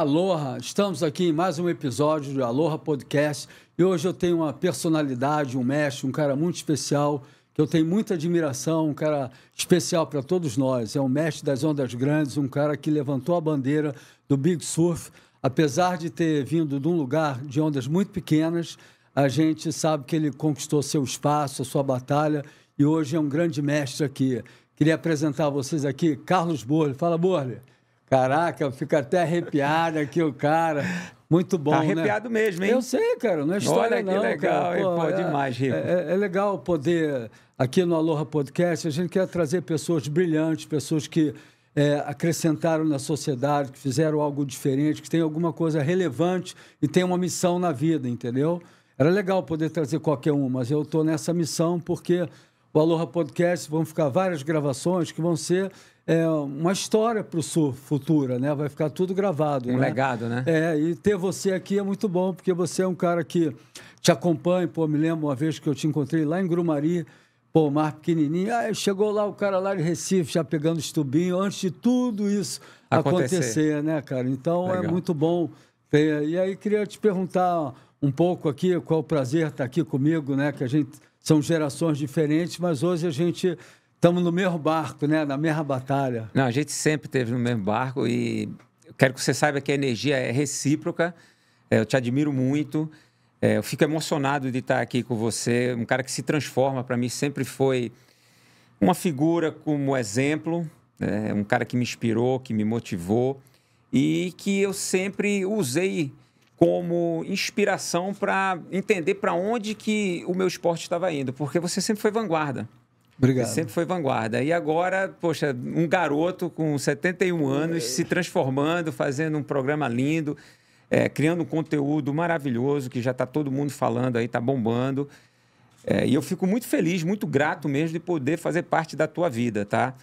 Aloha! Estamos aqui em mais um episódio do Aloha Podcast e hoje eu tenho uma personalidade, um mestre, um cara muito especial que eu tenho muita admiração, um cara especial para todos nós. É um mestre das ondas grandes, um cara que levantou a bandeira do Big Surf. Apesar de ter vindo de um lugar de ondas muito pequenas, a gente sabe que ele conquistou seu espaço, sua batalha e hoje é um grande mestre aqui. Queria apresentar a vocês aqui Carlos Borle. Fala, Borle! Caraca, eu fico até arrepiado aqui, o cara. Muito tá bom, tá arrepiado né? mesmo, hein? Eu sei, cara, não é história Olha que não, legal, cara. Pô, Pô, é, demais, Rico. É, é, legal poder, aqui no Aloha Podcast, a gente quer trazer pessoas brilhantes, pessoas que é, acrescentaram na sociedade, que fizeram algo diferente, que tem alguma coisa relevante e tem uma missão na vida, entendeu? Era legal poder trazer qualquer um, mas eu estou nessa missão porque o Aloha Podcast vão ficar várias gravações que vão ser é, uma história para o Sul futura, né? Vai ficar tudo gravado. Um né? legado, né? É, e ter você aqui é muito bom, porque você é um cara que te acompanha. Pô, me lembro uma vez que eu te encontrei lá em Grumari, pô, mar pequenininho. Aí ah, chegou lá o cara lá de Recife, já pegando os tubinhos, antes de tudo isso acontecer, acontecer né, cara? Então é Legal. é muito bom. Ter... É, e aí queria te perguntar um pouco aqui, qual o prazer estar tá aqui comigo, né? Que a gente são gerações diferentes, mas hoje a gente Estamos no mesmo barco, né? Na mesma batalha. Não, a gente sempre esteve no mesmo barco e quero que você saiba que a energia é recíproca. É, eu te admiro muito. É, eu fico emocionado de estar aqui com você. Um cara que se transforma para mim sempre foi uma figura como exemplo, né? um cara que me inspirou, que me motivou e que eu sempre usei como inspiração para entender para onde que o meu esporte estava indo, porque você sempre foi vanguarda. Obrigado. Você sempre foi vanguarda. E agora, poxa, um garoto com 71 anos se transformando, fazendo um programa lindo, é, criando um conteúdo maravilhoso que já está todo mundo falando aí, está bombando. É, e eu fico muito feliz, muito grato mesmo de poder fazer parte da tua vida, tá?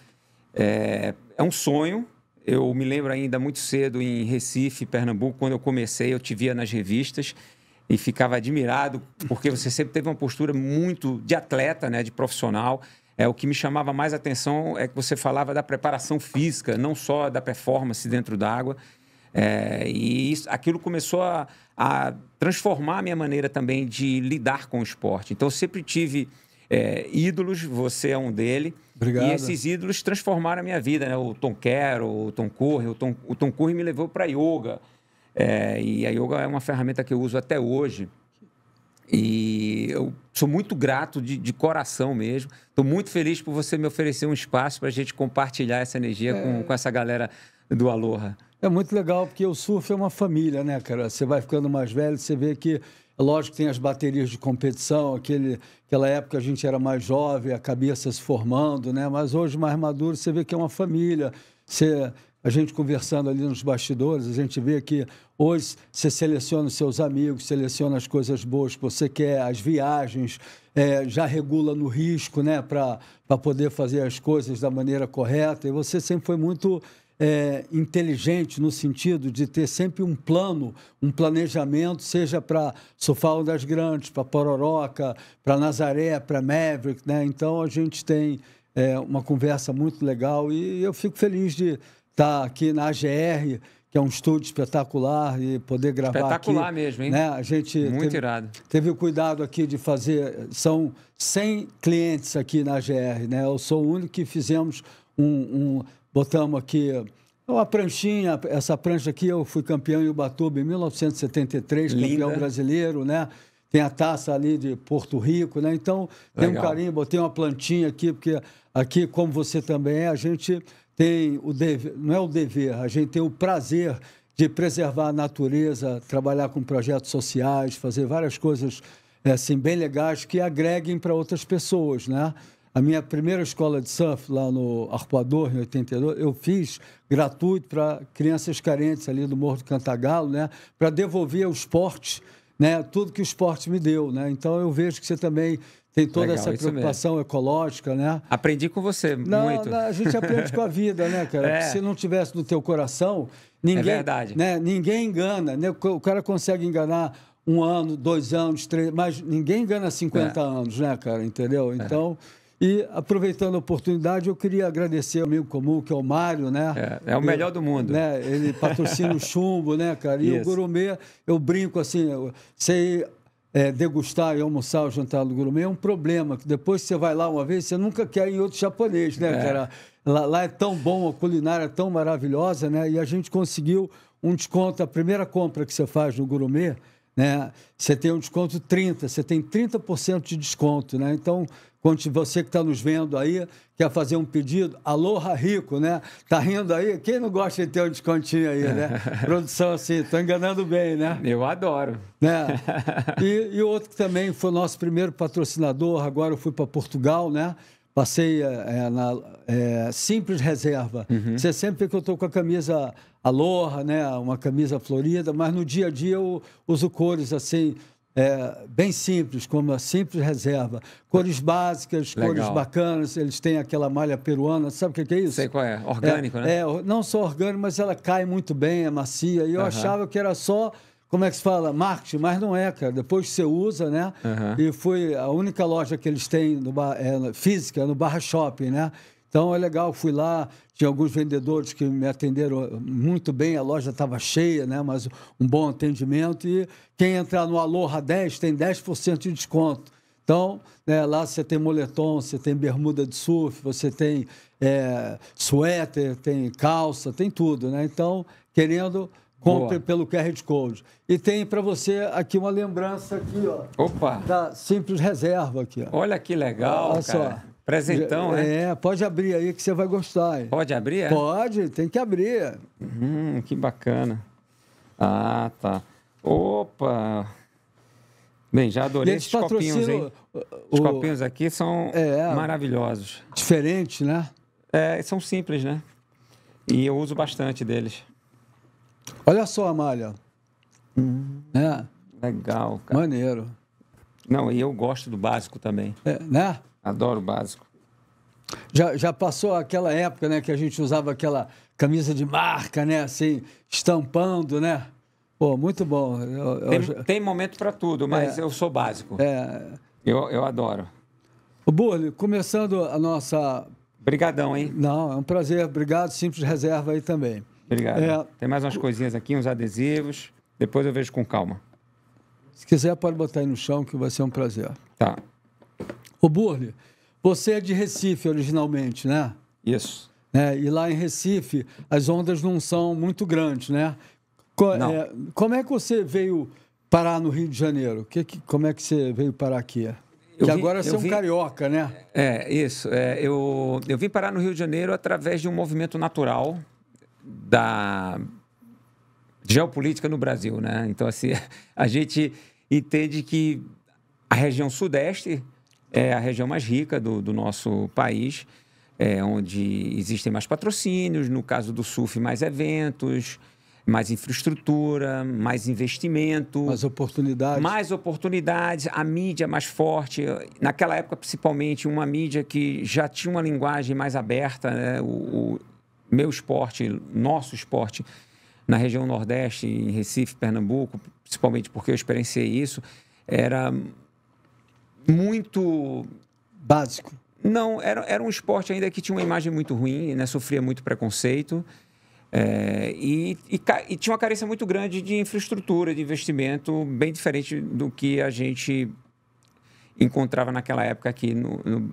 É, é um sonho. Eu me lembro ainda muito cedo em Recife, Pernambuco, quando eu comecei, eu te via nas revistas e ficava admirado, porque você sempre teve uma postura muito de atleta, né, de profissional. É, o que me chamava mais atenção é que você falava da preparação física, não só da performance dentro da água. É, e isso, aquilo começou a, a, transformar a minha maneira também de lidar com o esporte. Então, eu sempre tive é, ídolos, você é um dele. Obrigado. E esses ídolos transformaram a minha vida. Né? O Tom Quero, o Tom Curry. O Tom, o Tom Curry me levou para yoga. É, e a yoga é uma ferramenta que eu uso até hoje. E eu sou muito grato de, de coração mesmo. Estou muito feliz por você me oferecer um espaço para a gente compartilhar essa energia é... com, com essa galera do Aloha. É muito legal, porque o surf é uma família, né, cara? Você vai ficando mais velho, você vê que Lógico tem as baterias de competição, aquele, aquela época a gente era mais jovem, a cabeça se formando, né? Mas hoje, mais maduro, você vê que é uma família. Você a gente conversando ali nos bastidores, a gente vê que hoje você seleciona os seus amigos, seleciona as coisas boas que você quer, as viagens, é, já regula no risco, né, para poder fazer as coisas da maneira correta. E você sempre foi muito é, inteligente no sentido de ter sempre um plano, um planejamento, seja para Sofal das Grandes, para Pororoca, para Nazaré, para Maverick, né? Então a gente tem é, uma conversa muito legal e eu fico feliz de estar tá aqui na AGR, que é um estúdio espetacular, e poder gravar espetacular aqui. Espetacular mesmo, hein? Né? A gente Muito teve, irado. Teve o cuidado aqui de fazer... São 100 clientes aqui na AGR, né? Eu sou o único que fizemos um... um botamos aqui... É uma pranchinha, essa prancha aqui, eu fui campeão em Ubatuba em 1973, Linda. campeão brasileiro, né? tem a taça ali de Porto Rico, né? Então, tem um carinho, botei uma plantinha aqui, porque aqui, como você também é, a gente tem o dever, não é o dever, a gente tem o prazer de preservar a natureza, trabalhar com projetos sociais, fazer várias coisas é, assim bem legais que agreguem para outras pessoas, né? A minha primeira escola de surf lá no Arpoador, em 82, eu fiz gratuito para crianças carentes ali do Morro do Cantagalo, né? Para devolver o esporte, né? Tudo que o esporte me deu, né? Então eu vejo que você também tem toda Legal, essa preocupação ecológica, né? Aprendi com você não, muito. Não, a gente aprende com a vida, né, cara? É. Se não tivesse no teu coração, ninguém, é verdade. Né, ninguém engana. Né? O cara consegue enganar um ano, dois anos, três, mas ninguém engana 50 é. anos, né, cara? Entendeu? É. Então. E aproveitando a oportunidade, eu queria agradecer ao amigo comum, que é o Mário, né? É, é o melhor do mundo. Né? Ele patrocina o chumbo, né, cara? E Isso. o gourmet, eu brinco assim, sei é, degustar e almoçar o jantar do gourmet é um problema, que depois você vai lá uma vez, você nunca quer ir em outro japonês, né, é. cara? Lá, lá, é tão bom, a culinária é tão maravilhosa, né? E a gente conseguiu um desconto, a primeira compra que você faz no gourmet, né? Você tem um desconto 30, você tem 30% de desconto, né? Então, quando você que está nos vendo aí, quer fazer um pedido, aloha rico, né? Tá rindo aí? Quem não gosta de ter um descontinho aí, né? Produção assim, tô enganando bem, né? Eu adoro. Né? E, e outro que também foi nosso primeiro patrocinador, agora eu fui para Portugal, né? Passei é, é, na é, Simples Reserva. Uhum. Você sempre vê que eu estou com a camisa aloha, né? Uma camisa florida, mas no dia a dia eu uso cores assim, é, bem simples, como a simples reserva. Cores é. básicas, Legal. cores bacanas, eles têm aquela malha peruana, sabe o que é isso? Sei qual é, orgânico, é, né? É, não só orgânico, mas ela cai muito bem, é macia, e eu uhum. achava que era só, como é que se fala, marketing, mas não é, cara, depois você usa, né? Uhum. E foi a única loja que eles têm no é, física, no Barra Shopping, né? Então é legal, fui lá, tinha alguns vendedores que me atenderam muito bem, a loja estava cheia, né? mas um bom atendimento. E quem entrar no Aloha 10 tem 10% de desconto. Então, né, lá você tem moletom, você tem bermuda de surf, você tem é, suéter, tem calça, tem tudo. Né? Então, querendo, compre Boa. pelo QR Code. E tem para você aqui uma lembrança aqui, ó. Opa! Da Simples Reserva aqui, ó. Olha que legal, Olha cara. Só. Presentão, né? É, pode abrir aí que você vai gostar. Pode abrir? É? Pode, tem que abrir. Hum, que bacana. Ah, tá. Opa! Bem, já adorei esses copinhos, hein? Os o... copinhos aqui são é, maravilhosos. Diferente, né? É, são simples, né? E eu uso bastante deles. Olha só, Amália. Hum. É. Legal, cara. Maneiro. Não, e eu gosto do básico também. É, né? Adoro o básico. Já, já passou aquela época, né, que a gente usava aquela camisa de marca, né, assim, estampando, né? Pô, muito bom. Eu, eu... Tem, tem, momento para tudo, mas é, eu sou básico. É... Eu, eu adoro. O Burle, começando a nossa... Obrigadão, hein? Não, é um prazer. Obrigado, Simples Reserva aí também. Obrigado. É... Tem mais umas coisinhas aqui, uns adesivos. Depois eu vejo com calma. Se quiser, pode botar aí no chão, que vai ser um prazer. Tá. O Burle, você é de Recife originalmente, né? Isso. É, e lá em Recife, as ondas não são muito grandes, né? Co não. É, como é que você veio parar no Rio de Janeiro? Que, que, como é que você veio parar aqui? Eu que vi, agora você é um vi... carioca, né? É, isso. É, eu, eu vim parar no Rio de Janeiro através de um movimento natural da geopolítica no Brasil, né? Então, assim, a gente entende que a região sudeste é a região mais rica do, do nosso país, é, onde existem mais patrocínios, no caso do SUF, mais eventos, mais infraestrutura, mais investimento. Mais oportunidades. Mais oportunidades, a mídia mais forte. Naquela época, principalmente, uma mídia que já tinha uma linguagem mais aberta. Né? O, o meu esporte, nosso esporte, na região Nordeste, em Recife, Pernambuco, principalmente porque eu experienciei isso, era muito. Básico. Não, era, era um esporte ainda que tinha uma imagem muito ruim, né? sofria muito preconceito. É, e, e, e, tinha uma carência muito grande de infraestrutura, de investimento, bem diferente do que a gente encontrava naquela época aqui no,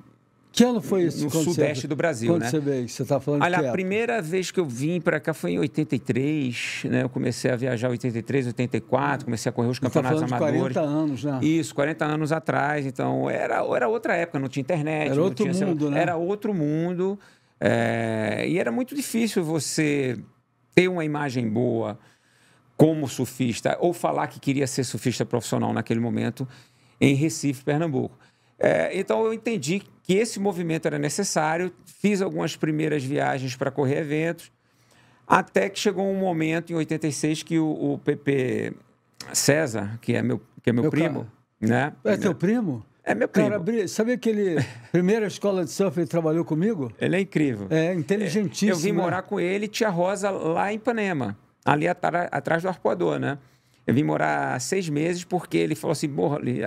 que ano foi isso? No sudeste você, do Brasil, quando né? Você veio? Você está falando Olha, a época? primeira vez que eu vim para cá foi em 83, né? Eu comecei a viajar em 83, 84, comecei a correr os tá campeonatos tá amadores. 40 anos, né? Isso, 40 anos atrás. Então, era, era outra época, não tinha internet. Era outro tinha, mundo, né? Era outro mundo. É, e era muito difícil você ter uma imagem boa como surfista ou falar que queria ser surfista profissional naquele momento em Recife, Pernambuco. É, então, eu entendi que esse movimento era necessário. Fiz algumas primeiras viagens para correr eventos, até que chegou um momento, em 86, que o, o PP César, que é meu, que é meu, meu primo, né? É teu primo? É meu primo. Cara, que ele primeira escola de surf ele trabalhou comigo? Ele é incrível. É, inteligentíssimo. É, eu vim né? morar com ele e tia Rosa lá em Ipanema, ali atrás do Arpoador, né? Eu vim morar seis meses porque ele falou assim,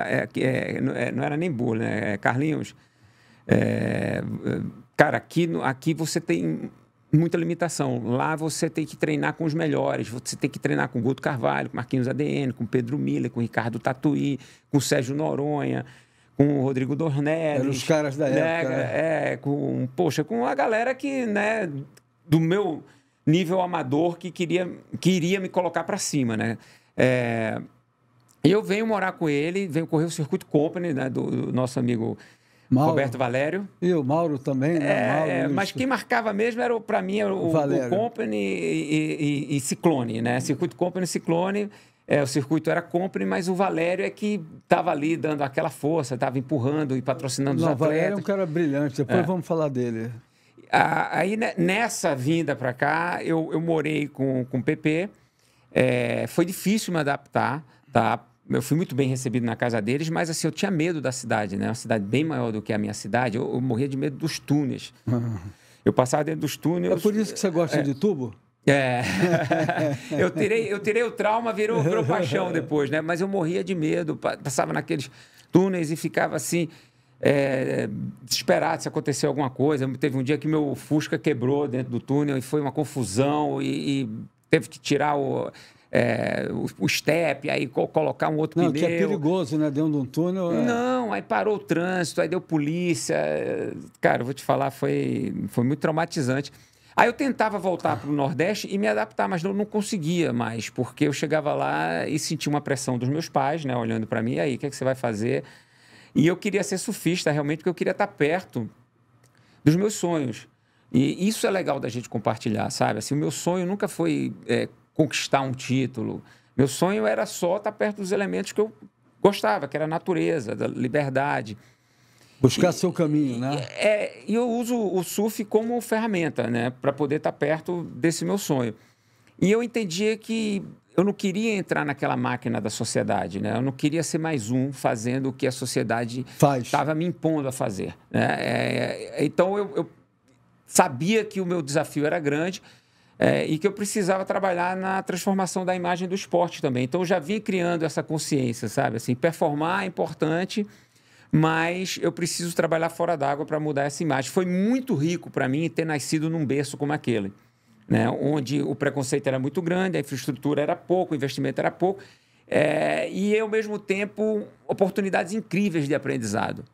é, é, é, não era nem burro, né? É Carlinhos, é, é, cara, aqui, aqui você tem muita limitação. Lá você tem que treinar com os melhores. Você tem que treinar com Guto Carvalho, com Marquinhos ADN, com Pedro Miller, com Ricardo Tatuí, com Sérgio Noronha, com o Rodrigo Dornelli. os caras da né, época. Né? É, com, poxa, com a galera que, né, do meu nível amador que queria, queria me colocar para cima, né? É, eu venho morar com ele, venho correr o circuito company, né, do, do nosso amigo Mauro. Roberto Valério. E o Mauro também, né? É, Mauro, mas quem marcava mesmo era, para mim, o, o, Company e, e, e, Ciclone, né? Circuito Company e Ciclone. É, o circuito era Company, mas o Valério é que estava ali dando aquela força, estava empurrando e patrocinando Não, os atletas. O Valério é um cara brilhante, depois é. vamos falar dele. aí né, nessa vinda para cá, eu, eu morei com, com o PP. É, foi difícil me adaptar, tá? eu fui muito bem recebido na casa deles, mas assim, eu tinha medo da cidade, né? Uma cidade bem maior do que a minha cidade. Eu, eu morria de medo dos túneis. Ah. Eu passava dentro dos túneis. É por isso que você gosta é, de tubo? É. eu, tirei, eu tirei o trauma, virou, virou paixão depois, né? Mas eu morria de medo, passava naqueles túneis e ficava assim, é, desesperado se aconteceu alguma coisa. Teve um dia que meu Fusca quebrou dentro do túnel e foi uma confusão e, e teve que tirar o é, o, o step, aí co colocar um outro não, pneu. que é perigoso, né? Dentro de um túnel... É... Não, aí parou o trânsito, aí deu polícia. Cara, vou te falar, foi, foi muito traumatizante. Aí eu tentava voltar para o Nordeste e me adaptar, mas não, não conseguia mais, porque eu chegava lá e sentia uma pressão dos meus pais, né? Olhando para mim, aí, o que, é que você vai fazer? E eu queria ser surfista, realmente, porque eu queria estar tá perto dos meus sonhos. E isso é legal da gente compartilhar, sabe? Assim, o meu sonho nunca foi é, conquistar um título. Meu sonho era só estar perto dos elementos que eu gostava, que era a natureza, da liberdade. Buscar e, seu caminho, né? E é, eu uso o surf como ferramenta, né, para poder estar perto desse meu sonho. E eu entendia que eu não queria entrar naquela máquina da sociedade, né? Eu não queria ser mais um fazendo o que a sociedade estava me impondo a fazer, né? É, é, então eu, eu sabia que o meu desafio era grande é, e que eu precisava trabalhar na transformação da imagem do esporte também. Então, eu já vim criando essa consciência, sabe? Assim, performar é importante, mas eu preciso trabalhar fora d'água para mudar essa imagem. Foi muito rico para mim ter nascido num berço como aquele, né? onde o preconceito era muito grande, a infraestrutura era pouco, o investimento era pouco, é... e, ao mesmo tempo, oportunidades incríveis de aprendizado.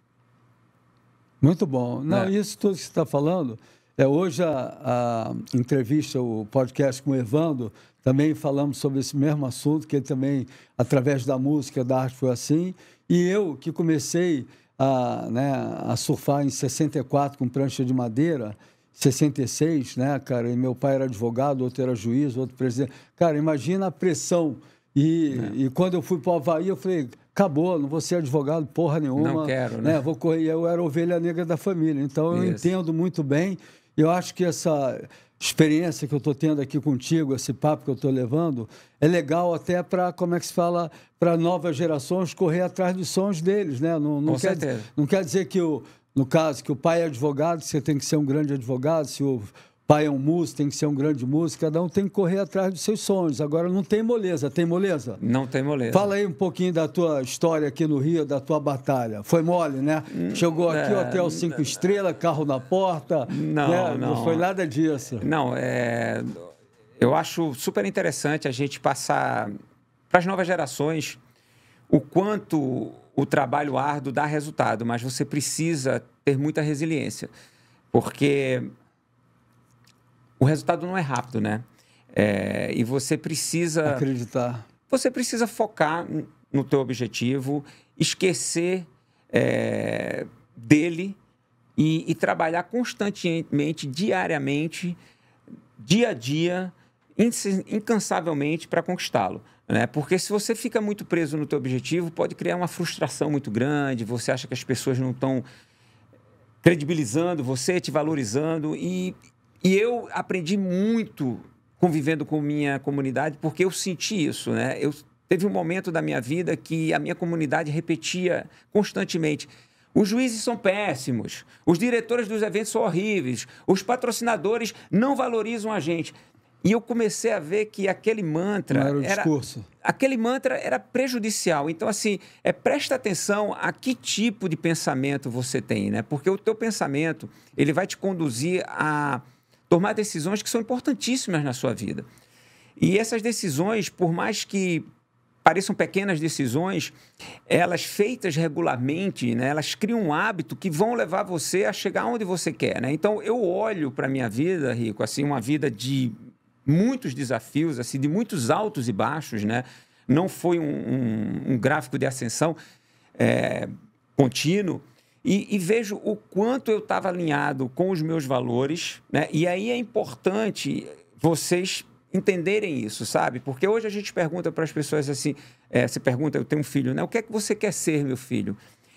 Muito bom. Não, é. isso tudo que você está falando é, hoje a, a, entrevista, o podcast com o Evando, também falamos sobre esse mesmo assunto, que ele também, através da música, da arte, foi assim. E eu, que comecei a, né, a surfar em 64 com prancha de madeira, 66, né, cara? E meu pai era advogado, outro era juiz, outro presidente. Cara, imagina a pressão. E, é. e quando eu fui para o Havaí, eu falei, acabou, não vou ser advogado porra nenhuma. Não quero, né? né? Vou correr. Eu era ovelha negra da família, então eu Isso. entendo muito bem eu acho que essa experiência que eu estou tendo aqui contigo, esse papo que eu estou levando, é legal até para, como é que se fala, para novas gerações correr atrás dos sonhos deles, né? Não, não Com quer, certeza. Não quer dizer que, o, no caso, que o pai é advogado, você tem que ser um grande advogado, se o pai é um músico, tem que ser um grande músico, cada um tem que correr atrás dos seus sonhos. Agora não tem moleza, tem moleza? Não tem moleza. Fala aí um pouquinho da tua história aqui no Rio, da tua batalha. Foi mole, né? Hum, Chegou aqui, é, hotel cinco não, é. estrelas, carro na porta. Não, né? não, não. foi nada disso. Não, é... eu acho super interessante a gente passar para as novas gerações o quanto o trabalho árduo dá resultado, mas você precisa ter muita resiliência. Porque o resultado não é rápido, né? É, e você precisa... Acreditar. Você precisa focar no teu objetivo, esquecer é, dele e, e, trabalhar constantemente, diariamente, dia a dia, incansavelmente para conquistá-lo. Né? Porque se você fica muito preso no teu objetivo, pode criar uma frustração muito grande, você acha que as pessoas não estão credibilizando você, te valorizando, e e eu aprendi muito convivendo com minha comunidade, porque eu senti isso, né? Eu teve um momento da minha vida que a minha comunidade repetia constantemente: os juízes são péssimos, os diretores dos eventos são horríveis, os patrocinadores não valorizam a gente. E eu comecei a ver que aquele mantra não era, o era discurso. aquele mantra era prejudicial. Então assim, é presta atenção a que tipo de pensamento você tem, né? Porque o teu pensamento, ele vai te conduzir a tomar decisões que são importantíssimas na sua vida. E essas decisões, por mais que pareçam pequenas decisões, elas feitas regularmente, né, elas criam um hábito que vão levar você a chegar onde você quer. Né? Então, eu olho para a minha vida, Rico, assim, uma vida de muitos desafios, assim, de muitos altos e baixos, né? Não foi um, um, um gráfico de ascensão é, contínuo, e, e vejo o quanto eu estava alinhado com os meus valores, né? E aí é importante vocês entenderem isso, sabe? Porque hoje a gente pergunta para as pessoas assim, é, você pergunta, eu tenho um filho, né? O que é que você quer ser, meu filho?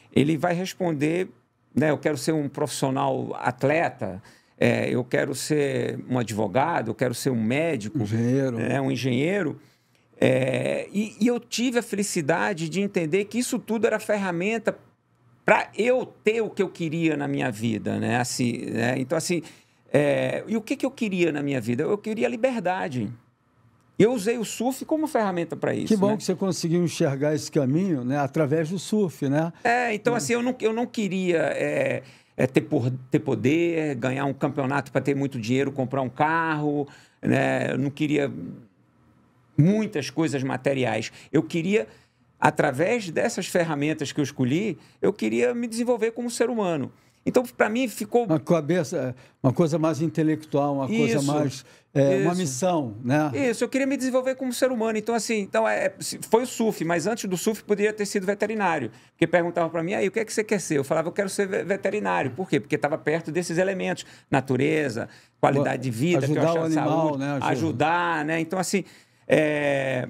Ele vai responder, né? Eu quero ser um profissional atleta, é, eu quero ser um advogado, eu quero ser um médico, engenheiro. Né? um engenheiro. É, e, e eu tive a felicidade de entender que isso tudo era ferramenta para eu ter o que eu queria na minha vida, né? Assim, né? Então, assim, é... e o que, que eu queria na minha vida? Eu queria liberdade. Eu usei o surf como ferramenta para isso. Que bom né? que você conseguiu enxergar esse caminho, né? Através do surf, né? É, então, assim, eu não, eu não queria... É... É ter, por, ter poder, ganhar um campeonato para ter muito dinheiro, comprar um carro, né? Eu não queria muitas coisas materiais. Eu queria através dessas ferramentas que eu escolhi, eu queria me desenvolver como ser humano. Então, para mim, ficou. Uma cabeça, uma coisa mais intelectual, uma isso, coisa mais. É, uma missão, né? Isso, eu queria me desenvolver como ser humano. Então, assim, então é, foi o SUF, mas antes do SUF poderia ter sido veterinário. Porque perguntavam para mim, aí, o que é que você quer ser? Eu falava, eu quero ser veterinário. Por quê? Porque estava perto desses elementos: natureza, qualidade de vida, ajudar que eu achava o animal, saúde, né, ajuda. ajudar, né? Então, assim. É,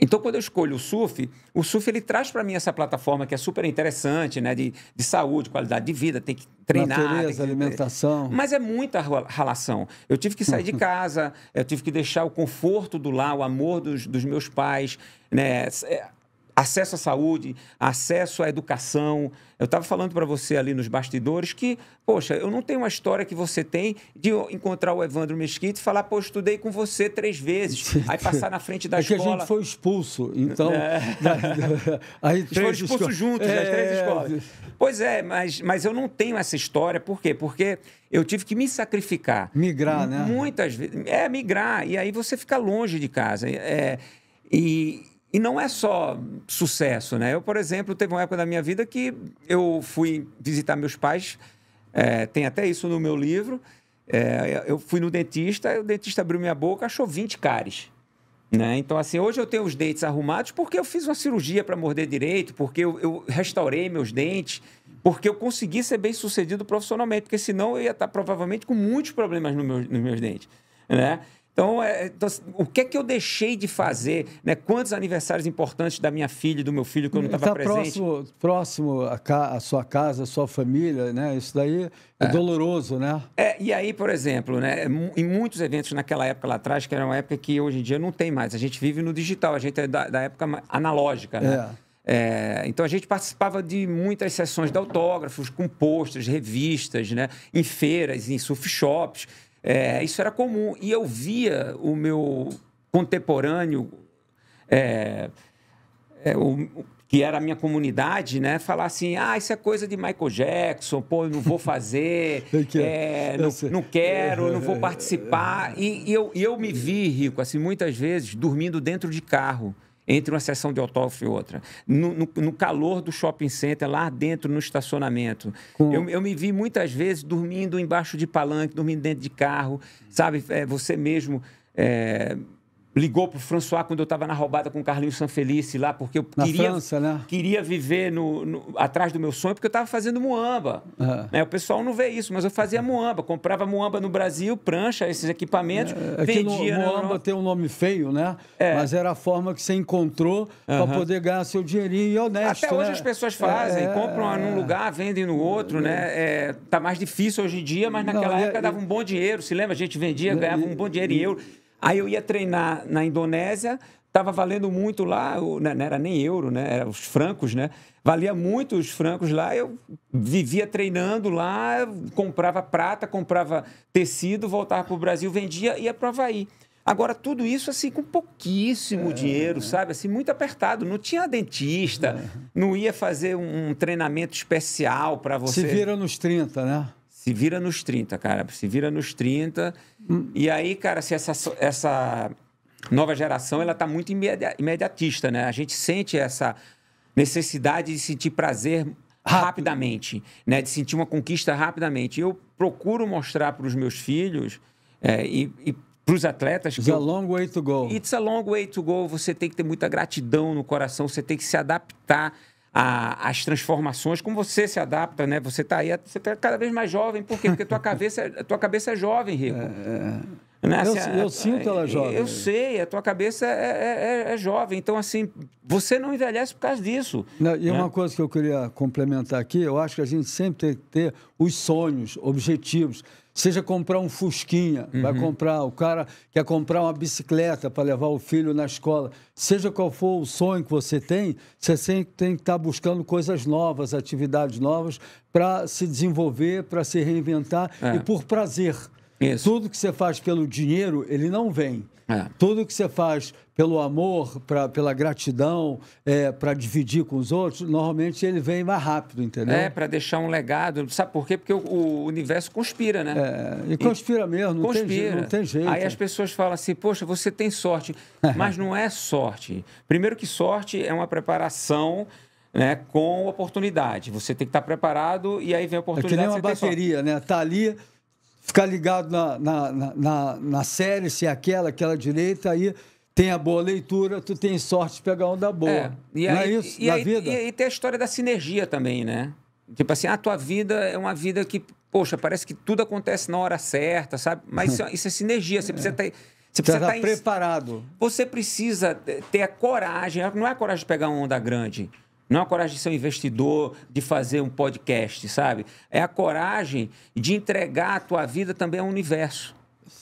então, quando eu escolho o SUF, o SUF ele traz para mim essa plataforma que é super interessante, né? De, de saúde, qualidade de vida, tem que treinar. Natureza, que... alimentação. Mas é muita relação. Eu tive que sair de casa, eu tive que deixar o conforto do lar, o amor dos, dos meus pais, né? É, acesso à saúde, acesso à educação. Eu estava falando para você ali nos bastidores que, poxa, eu não tenho uma história que você tem de encontrar o Evandro Mesquita e falar, pô, estudei com você três vezes, aí passar na frente da é escola. Que a gente foi expulso, então. É. Da, da, aí foi expulso escola... juntos, é... três escolas. Pois é, mas, mas eu não tenho essa história, por quê? Porque eu tive que me sacrificar. Migrar, né? Muitas vezes. É, migrar. E aí você fica longe de casa. É, e e não é só sucesso, né? Eu, por exemplo, teve uma época da minha vida que eu fui visitar meus pais, é, tem até isso no meu livro. É, eu fui no dentista, o dentista abriu minha boca, achou 20 cáries. Né? Então, assim, hoje eu tenho os dentes arrumados porque eu fiz uma cirurgia para morder direito, porque eu, eu, restaurei meus dentes, porque eu consegui ser bem sucedido profissionalmente, porque senão eu ia estar tá provavelmente com muitos problemas no meu, nos meus dentes. Né? Então, é, é então, assim, o que é que eu deixei de fazer? Né? Quantos aniversários importantes da minha filha e do meu filho que eu não estava tá presente? Próximo, próximo a, ca, a sua casa, a sua família, né? Isso daí é, é, doloroso, né? É, e aí, por exemplo, né, é em muitos eventos naquela época lá atrás, que era uma época que hoje em dia não tem mais, a gente vive no digital, a gente é da, da época analógica, né? É. É, então a gente participava de muitas sessões de autógrafos, com posters, revistas, né? em feiras, em surf shops. É, isso era comum. E eu via o meu contemporâneo, é, é, o, que era a minha comunidade, né? Falar assim, ah, isso é coisa de Michael Jackson, pô, eu não vou fazer, é, é não, não, quero, não vou é, é, participar. E, e eu, e eu me vi, Rico, assim, muitas vezes dormindo dentro de carro entre uma sessão de autógrafo e outra. No, no, no calor do shopping center, lá dentro, no estacionamento. Eu, eu, me vi muitas vezes dormindo embaixo de palanque, dormindo dentro de carro, sabe? É, você mesmo. É, ligou para o François quando eu estava na roubada com o Carlinhos Sanfelice lá, porque eu queria, França, né? queria viver no, no, atrás do meu sonho, porque eu estava fazendo muamba. Uhum. O pessoal não vê isso, mas eu fazia muamba. Comprava muamba no Brasil, prancha, esses equipamentos, é, é vendia. No, muamba tem um nome feio, né? É. Mas era a forma que você encontrou uhum. para poder ganhar seu dinheirinho e honesto, Até hoje né? as pessoas fazem, é, é compram num lugar, vendem no outro, né? tá mais difícil hoje em dia, mas naquela não, época dava um bom dinheiro. Se lembra? A gente vendia, ganhava um bom dinheiro em euro. Aí eu ia treinar na Indonésia, estava valendo muito lá, né, não era nem euro, né? Era os francos, né? Valia muito os francos lá. Eu vivia treinando lá, comprava prata, comprava tecido, voltava para o Brasil, vendia e ia para o Havaí. Agora, tudo isso assim, com pouquíssimo é, dinheiro, é. sabe? Assim, muito apertado. Não tinha dentista, é. não ia fazer um treinamento especial para você. Se vira nos 30, né? Se vira nos 30, cara. Se vira nos 30. Hum. E aí, cara, se essa, essa nova geração, ela tá muito imediatista, né? A gente sente essa necessidade de sentir prazer rapidamente, né? De sentir uma conquista rapidamente. Eu procuro mostrar para os meus filhos é, e, e para os atletas. It's a eu... long way to go. It's a long way to go. Você tem que ter muita gratidão no coração. Você tem que se adaptar a, as transformações, como você se adapta, né? Você está aí, você está cada vez mais jovem. Por quê? Porque tua cabeça, é, tua cabeça é jovem, Rico. É, é. né? assim, eu, eu, sinto ela é, jovem. Eu sei, a tua cabeça é, é, é, jovem. Então, assim, você não envelhece por causa disso. Não, e né? uma coisa que eu queria complementar aqui, eu acho que a gente sempre tem que ter os sonhos, objetivos seja comprar um fusquinha, uhum. vai comprar, o cara quer comprar uma bicicleta para levar o filho na escola, seja qual for o sonho que você tem, você sempre tem que estar tá buscando coisas novas, atividades novas para se desenvolver, para se reinventar é. e por prazer. Isso. Tudo que você faz pelo dinheiro, ele não vem. É. Tudo que você faz pelo amor, pra, pela gratidão, é, para dividir com os outros, normalmente ele vem mais rápido, entendeu? É, para deixar um legado. Sabe por quê? Porque o, o universo conspira, né? É, e conspira e, mesmo, não, conspira. Tem jeito, não tem jeito. Aí as pessoas falam assim, poxa, você tem sorte. Mas não é sorte. Primeiro que sorte é uma preparação... Né, com oportunidade. Você tem que estar tá preparado e aí vem a oportunidade. É que nem uma bateria, né? Tá ali, ficar ligado na, na, na, na, série, se é aquela, aquela direita, aí tem a boa leitura, tu tem sorte de pegar onda boa. É. E é aí, é isso? E, na aí, vida? E, tem a história da sinergia também, né? Tipo assim, a tua vida é uma vida que, poxa, parece que tudo acontece na hora certa, sabe? Mas isso, é, isso é sinergia, você é. precisa ter. Você precisa estar tá, tá preparado. Em... Você precisa ter a coragem, não é a coragem de pegar uma onda grande, não é a coragem de ser um investidor, de fazer um podcast, sabe? É a coragem de entregar a tua vida também ao universo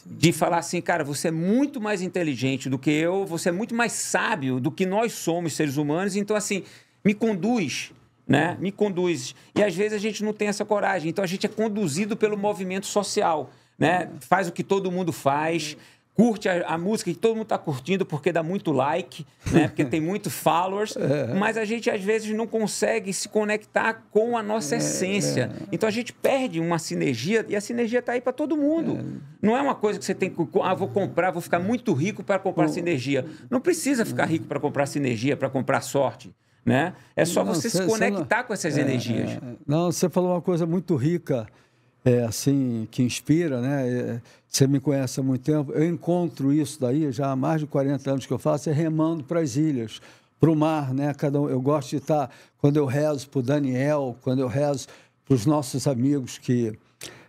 de falar assim, cara, você é muito mais inteligente do que eu, você é muito mais sábio do que nós somos seres humanos, então assim, me conduz, né? Me conduz. E às vezes a gente não tem essa coragem, então a gente é conduzido pelo movimento social, né? Faz o que todo mundo faz, curte a, a, música que todo mundo está curtindo porque dá muito like, né? porque tem muito followers, é. mas a gente às vezes não consegue se conectar com a nossa é, essência. É. Então a gente perde uma sinergia e a sinergia está aí para todo mundo. É. Não é uma coisa que você tem que, ah, vou comprar, vou ficar muito rico para comprar sinergia. Não precisa ficar é. rico para comprar sinergia, para comprar sorte. Né? É só não, você cê, se conectar com essas energias. É, não, você falou uma coisa muito rica é, assim que inspira, né? É, você me conhece há muito tempo. Eu encontro isso daí já há mais de 40 anos que eu faço, é remando para as ilhas, para o mar, né? Cada um, eu gosto de estar quando eu rezo para o Daniel, quando eu rezo para os nossos amigos que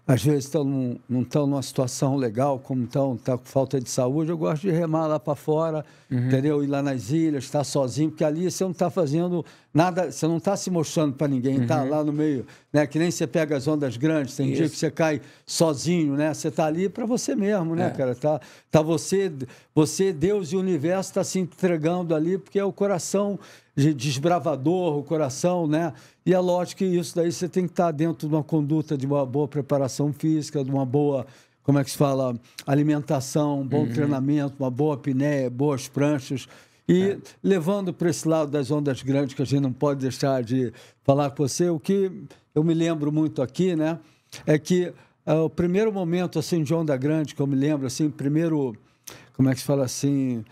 às vezes estão num, não estão numa situação legal, como estão tá com falta de saúde, eu gosto de remar lá para fora, uhum. entendeu? Ir lá nas ilhas, estar tá sozinho, porque ali você não está fazendo nada, você não está se mostrando para ninguém, está uhum. lá no meio, né? Que nem você pega as ondas grandes, tem Isso. dia que você cai sozinho, né? Você está ali para você mesmo, né, é. cara? Tá, tá você, você, Deus e o universo está se entregando ali, porque é o coração desbravador, o coração, né? E é lógico que isso daí você tem que estar tá dentro de uma conduta, de uma boa preparação física, de uma boa, como é que se fala, alimentação, um bom uhum. treinamento, uma boa apneia, boas pranchas. E é. levando para esse lado das ondas grandes, que a gente não pode deixar de falar com você, o que eu me lembro muito aqui, né? É que eh, o primeiro momento, assim, de onda grande, que eu me lembro, assim, primeiro, como é que se fala assim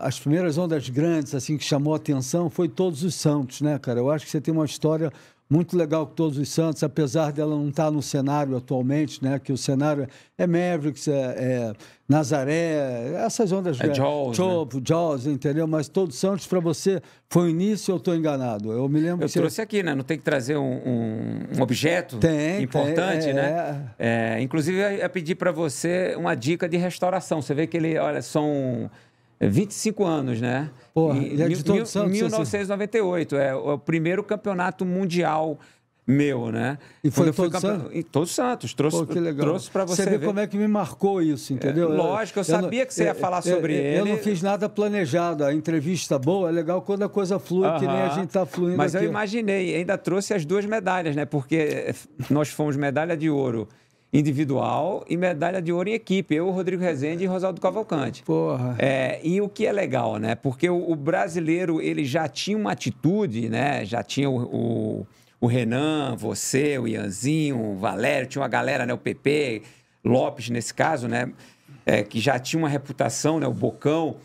as primeiras ondas grandes, assim, que chamou a atenção foi Todos os Santos, né, cara? Eu acho que você tem uma história muito legal com Todos os Santos, apesar dela não estar tá no cenário atualmente, né? Que o cenário é, é Mavericks, é, é Nazaré, essas ondas... É Jaws, né? Chopo, né? Jaws, entendeu? Mas Todos os Santos, para você, foi o início ou eu estou enganado? Eu me lembro... Eu que trouxe você... aqui, né? Não tem que trazer um, um, um objeto tem, importante, tem, né? é, né? É... inclusive, eu pedi para você uma dica de restauração. Você vê que ele, olha, são... Um 25 anos, né? Porra, ele é de todo mil, 1998, assim. é o primeiro campeonato mundial meu, né? E foi todo campe... Santos? E todo Santos. Trouxe, Pô, que legal. trouxe para você, você vê ver. como é que me marcou isso, entendeu? É, lógico, eu, eu sabia não, que você ia é, falar é, sobre é, ele. Eu não fiz nada planejado. A entrevista boa é legal quando a coisa flui, uh -huh. que nem a gente tá fluindo Mas aqui. eu imaginei. Ainda trouxe as duas medalhas, né? Porque nós fomos medalha de ouro individual e medalha de ouro em equipe. Eu, Rodrigo Rezende e Rosaldo Cavalcante. Porra. É, e o que é legal, né? Porque o, o brasileiro, ele já tinha uma atitude, né? Já tinha o, o, o Renan, você, o Ianzinho, o Valério, tinha uma galera, né? O PP, Lopes, nesse caso, né? É, que já tinha uma reputação, né? O Bocão.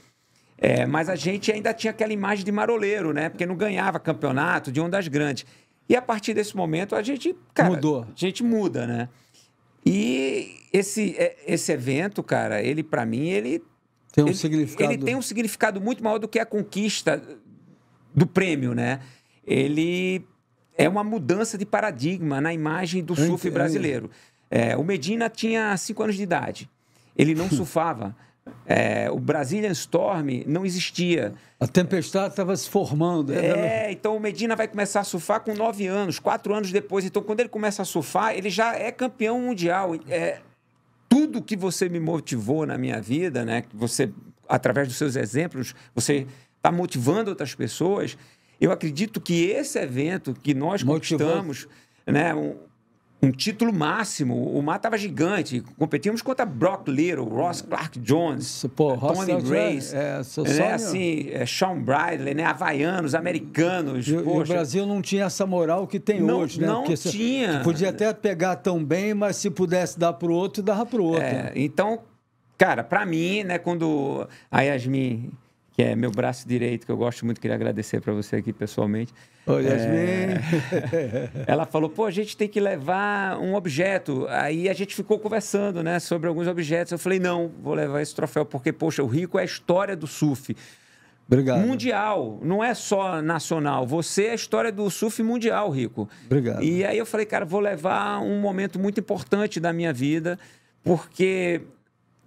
É, mas a gente ainda tinha aquela imagem de maroleiro, né? Porque não ganhava campeonato de ondas grandes. E a partir desse momento a gente, cara, Mudou. A gente muda, né? E esse, é, esse evento, cara, ele para mim, ele tem um ele, significado. Ele tem um significado muito maior do que a conquista do prêmio, né? Ele é uma mudança de paradigma na imagem do surf brasileiro. É, é, o Medina tinha cinco anos de idade. Ele não surfava. É, o Brazilian Storm não existia. A tempestade estava se formando. Era... Né? É, então o Medina vai começar a surfar com nove anos, quatro anos depois. Então, quando ele começa a surfar, ele já é campeão mundial. É, tudo que você me motivou na minha vida, né? Que você, através dos seus exemplos, você está motivando outras pessoas. Eu acredito que esse evento que nós Motivou. conquistamos, né? Um, um título máximo. O mar estava gigante. Competimos contra Brock Little, Ross Clark Jones, Pô, Tony Grace, é, é, né, assim, é, Sean Bradley, né, havaianos, americanos. E, e, o Brasil não tinha essa moral que tem não, hoje, né? Não Porque tinha. Você podia até pegar tão bem, mas se pudesse dar para o outro, dava para o outro. É, então, cara, para mim, né, quando a Yasmin que é meu braço direito, que eu gosto muito, queria agradecer para você aqui pessoalmente. Oi, é... Ela falou, pô, a gente tem que levar um objeto. Aí a gente ficou conversando, né, sobre alguns objetos. Eu falei, não, vou levar esse troféu, porque, poxa, o Rico é a história do surf. Obrigado. Mundial, não é só nacional. Você é a história do surf mundial, Rico. Obrigado. E aí eu falei, cara, vou levar um momento muito importante da minha vida, porque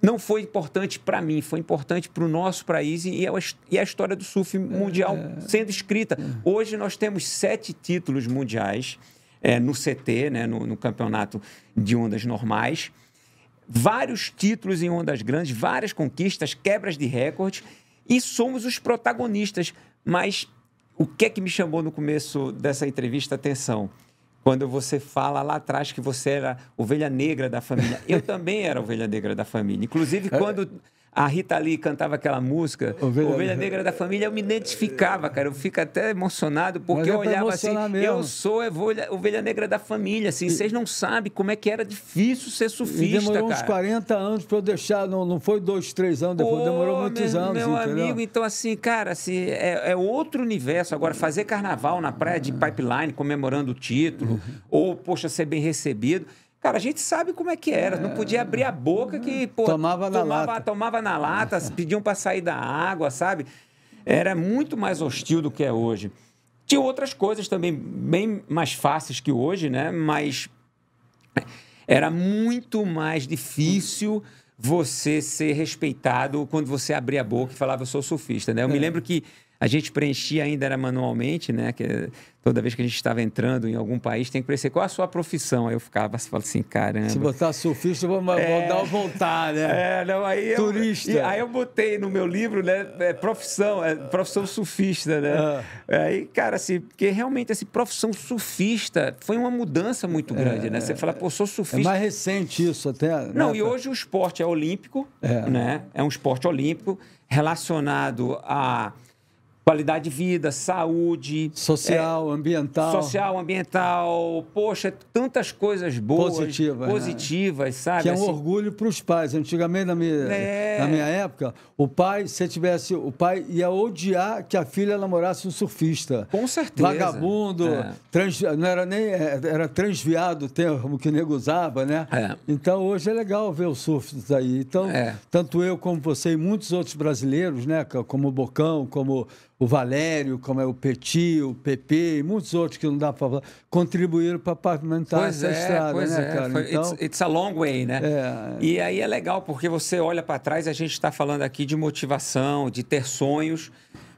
não foi importante para mim, foi importante para o nosso país e, é e é a história do surf mundial é. sendo escrita. É. Hoje nós temos sete títulos mundiais é, no CT, né, no, no, campeonato de ondas normais, vários títulos em ondas grandes, várias conquistas, quebras de recordes e somos os protagonistas. Mas o que é que me chamou no começo dessa entrevista a atenção? quando você fala lá atrás que você era ovelha negra da família. Eu também era ovelha negra da família. Inclusive, é. quando a Rita Lee cantava aquela música, Ovelha, Ovelha Negra da Família, eu me identificava, cara. Eu fico até emocionado, porque é eu olhava assim, mesmo. eu sou Ovelha, Ovelha Negra da Família, assim, vocês não sabem como é que era difícil ser sufista, demorou uns 40 anos para eu deixar, não, não foi dois, três anos depois, demorou muitos meu, anos, Meu entendeu? amigo, então assim, cara, assim, é, é, outro universo. Agora, fazer carnaval na praia de Pipeline, comemorando o título, uhum. ou, poxa, ser bem recebido... Cara, a gente sabe como é que era. É... Não podia abrir a boca que, pô, tomava na tomava, lata. Tomava na lata, pediam para sair da água, sabe? Era muito mais hostil do que é hoje. Tinha outras coisas também bem mais fáceis que hoje, né? Mas era muito mais difícil você ser respeitado quando você abria a boca e falava eu sou surfista, né? Eu é. me lembro que a gente preenchia ainda era manualmente, né? Que toda vez que a gente estava entrando em algum país, tem que preencher qual a sua profissão. Aí eu ficava falando assim, caramba. Se botar surfista, vou, é, vou dar voltar né? É, não, aí Turista. Eu, aí eu botei no meu livro, né? É, profissão, é, profissão surfista, né? É. Aí, cara, assim, porque realmente essa assim, profissão surfista foi uma mudança muito é, grande, né? Você é. fala, pô, sou é surfista. É mais recente isso até. Né? Não, e hoje o esporte é olímpico, né? É um esporte olímpico relacionado a Qualidade de vida, saúde. Social, é, ambiental. Social, ambiental. Poxa, tantas coisas boas. Positivas. Né? Positivas, né? sabe? Que é um assim... orgulho para os pais. Antigamente, na minha, é... na minha época, o pai, se tivesse. O pai ia odiar que a filha namorasse um surfista. Com certeza. Vagabundo, é. trans, não era nem. É, era transviado o termo que o nego usava, né? É. Então, hoje é legal ver o surfista aí. Então, é. tanto eu como você e muitos outros brasileiros, né? Como o Bocão, como o Valério, como é o Petit, o PP e muitos outros que não dá para falar, contribuíram para pavimentar pois essa é, estrada, pois né, é. cara? então, it's, it's, a long way, né? É. E aí é legal, porque você olha para trás, a gente está falando aqui de motivação, de ter sonhos,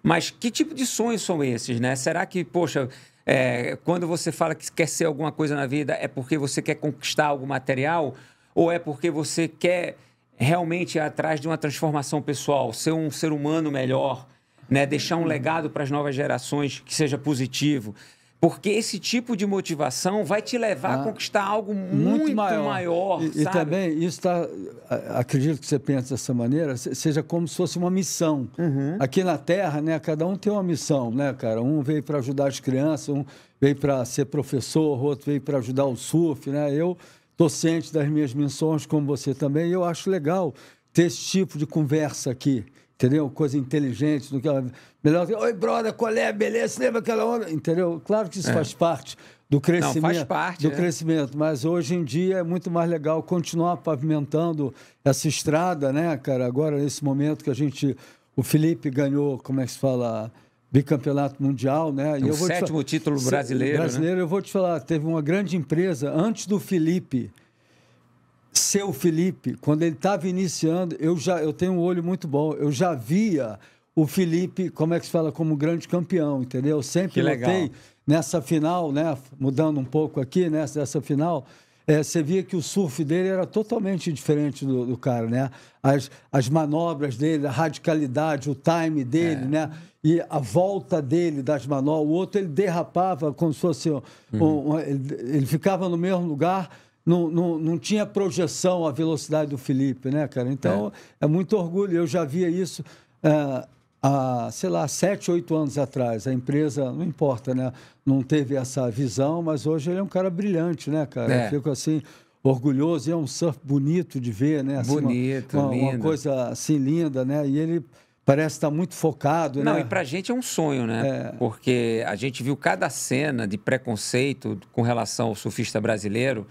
mas que tipo de sonhos são esses, né? Será que, poxa, é, quando você fala que quer ser alguma coisa na vida, é porque você quer conquistar algo material ou é porque você quer realmente ir atrás de uma transformação pessoal, ser um ser humano melhor? né? deixar um legado para as novas gerações que seja positivo. Porque esse tipo de motivação vai te levar ah, a conquistar algo muito, muito maior. maior e, e, também, isso tá Acredito que você pensa dessa maneira, seja como se fosse uma missão. Uhum. Aqui na Terra, né, cada um tem uma missão, né, cara? Um veio para ajudar as crianças, um veio para ser professor, outro veio para ajudar o surf, né? Eu estou ciente das minhas missões, como você também, e eu acho legal ter esse tipo de conversa aqui entendeu? Coisa inteligente, do que ela... melhor. Oi, brother, qual é? Beleza, lembra aquela onda? Entendeu? Claro que isso é. faz parte do crescimento, Não, faz parte, do é. crescimento, mas hoje em dia é muito mais legal continuar pavimentando essa estrada, né, cara? Agora nesse momento que a gente, o Felipe ganhou, como é que se fala? bicampeonato mundial, né? E é o sétimo título brasileiro. Brasileiro, né? eu vou te falar, teve uma grande empresa antes do Felipe seu Felipe, quando ele estava iniciando, eu já eu tenho um olho muito bom. Eu já via o Felipe, como é que se fala, como grande campeão, entendeu? Eu sempre notei nessa final, né? Mudando um pouco aqui, Nessa né? final, é, você via que o surf dele era totalmente diferente do, do, cara, né? As, as manobras dele, a radicalidade, o time dele, é. né? E a volta dele das manobras. O outro, ele derrapava como se fosse... Um, uhum. um, ele, ele ficava no mesmo lugar não, não, não tinha projeção a velocidade do Felipe, né, cara? Então, é, é muito orgulho. Eu já via isso é, há, sei lá, sete, oito anos atrás. A empresa, não importa, né? Não teve essa visão, mas hoje ele é um cara brilhante, né, cara? É. Eu fico assim, orgulhoso. E é um surf bonito de ver, né? Assim, bonito, uma, uma, uma coisa assim linda, né? E ele parece estar muito focado, Não, né? e pra gente é um sonho, né? É. Porque a gente viu cada cena de preconceito com relação ao surfista brasileiro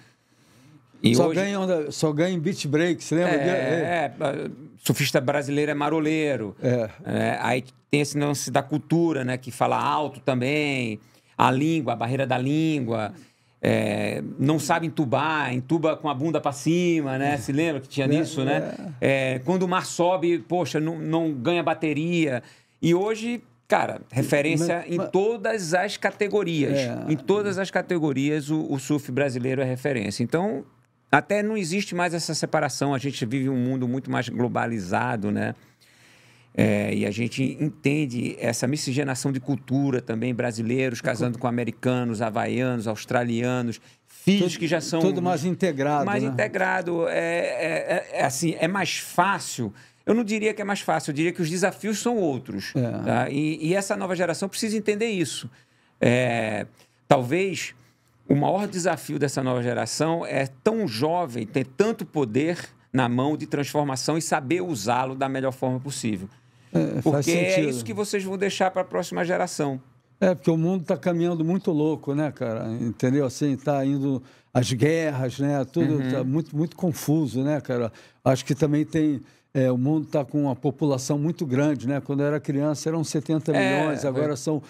e só, hoje... ganha onda, só ganha em beat break, se lembra? É, é. é surfista brasileiro é maroleiro. É. é. aí tem esse lance da cultura, né? Que fala alto também, a língua, a barreira da língua. É, não sabe entubar, entuba com a bunda para cima, né? Se lembra que tinha é, nisso, né? É. É, quando o mar sobe, poxa, não, não ganha bateria. E hoje Cara, referência mas, mas... em todas as categorias. É. Em todas as categorias, o, o, surf brasileiro é referência. Então, até não existe mais essa separação, a gente vive um mundo muito mais globalizado, né? É, e a gente entende essa miscigenação de cultura também, brasileiros casando com americanos, havaianos, australianos, filhos tudo, que já são... Tudo mais integrado. Mais né? integrado. É, é, é, é, assim, é mais fácil... Eu não diria que é mais fácil, eu diria que os desafios são outros. É. Tá? E, e, essa nova geração precisa entender isso. É, talvez o maior desafio dessa nova geração é tão jovem, ter tanto poder na mão de transformação e saber usá-lo da melhor forma possível. É, porque é isso que vocês vão deixar para a próxima geração. É, porque o mundo está caminhando muito louco, né, cara? Entendeu? Assim, está indo as guerras, né? Tudo uhum. Tá muito, muito confuso, né, cara? Acho que também tem. É, o mundo está com uma população muito grande, né? Quando eu era criança eram 70 é, milhões, agora é. são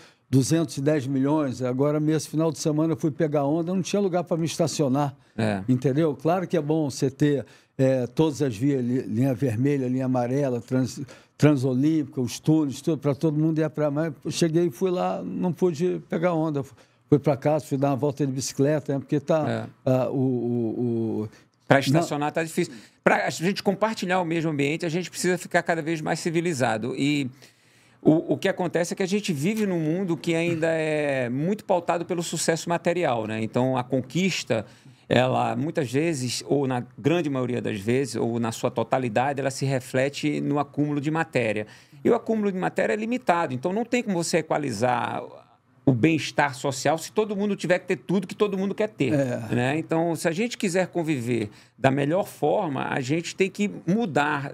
210 milhões. Agora, mês final de semana, eu fui pegar onda, não tinha lugar para me estacionar. É. Entendeu? Claro que é bom você ter é, todas as vias, linha vermelha, linha amarela, trans, transolímpica, os túneis, tudo, para todo mundo ir para mais cheguei e fui lá, não pude pegar onda. Fui para casa, fui dar uma volta de bicicleta, né? porque tá, é. uh, o, o, o... Para estacionar está difícil. Para a gente compartilhar o mesmo ambiente, a gente precisa ficar cada vez mais civilizado. E o, o que acontece é que a gente vive num mundo que ainda é muito pautado pelo sucesso material, né? Então, a conquista, ela muitas vezes, ou na grande maioria das vezes, ou na sua totalidade, ela se reflete no acúmulo de matéria. E o acúmulo de matéria é limitado, então não tem como você equalizar o bem-estar social se todo mundo tiver que ter tudo que todo mundo quer ter. É. Né? Então, se a gente quiser conviver da melhor forma, a gente tem que mudar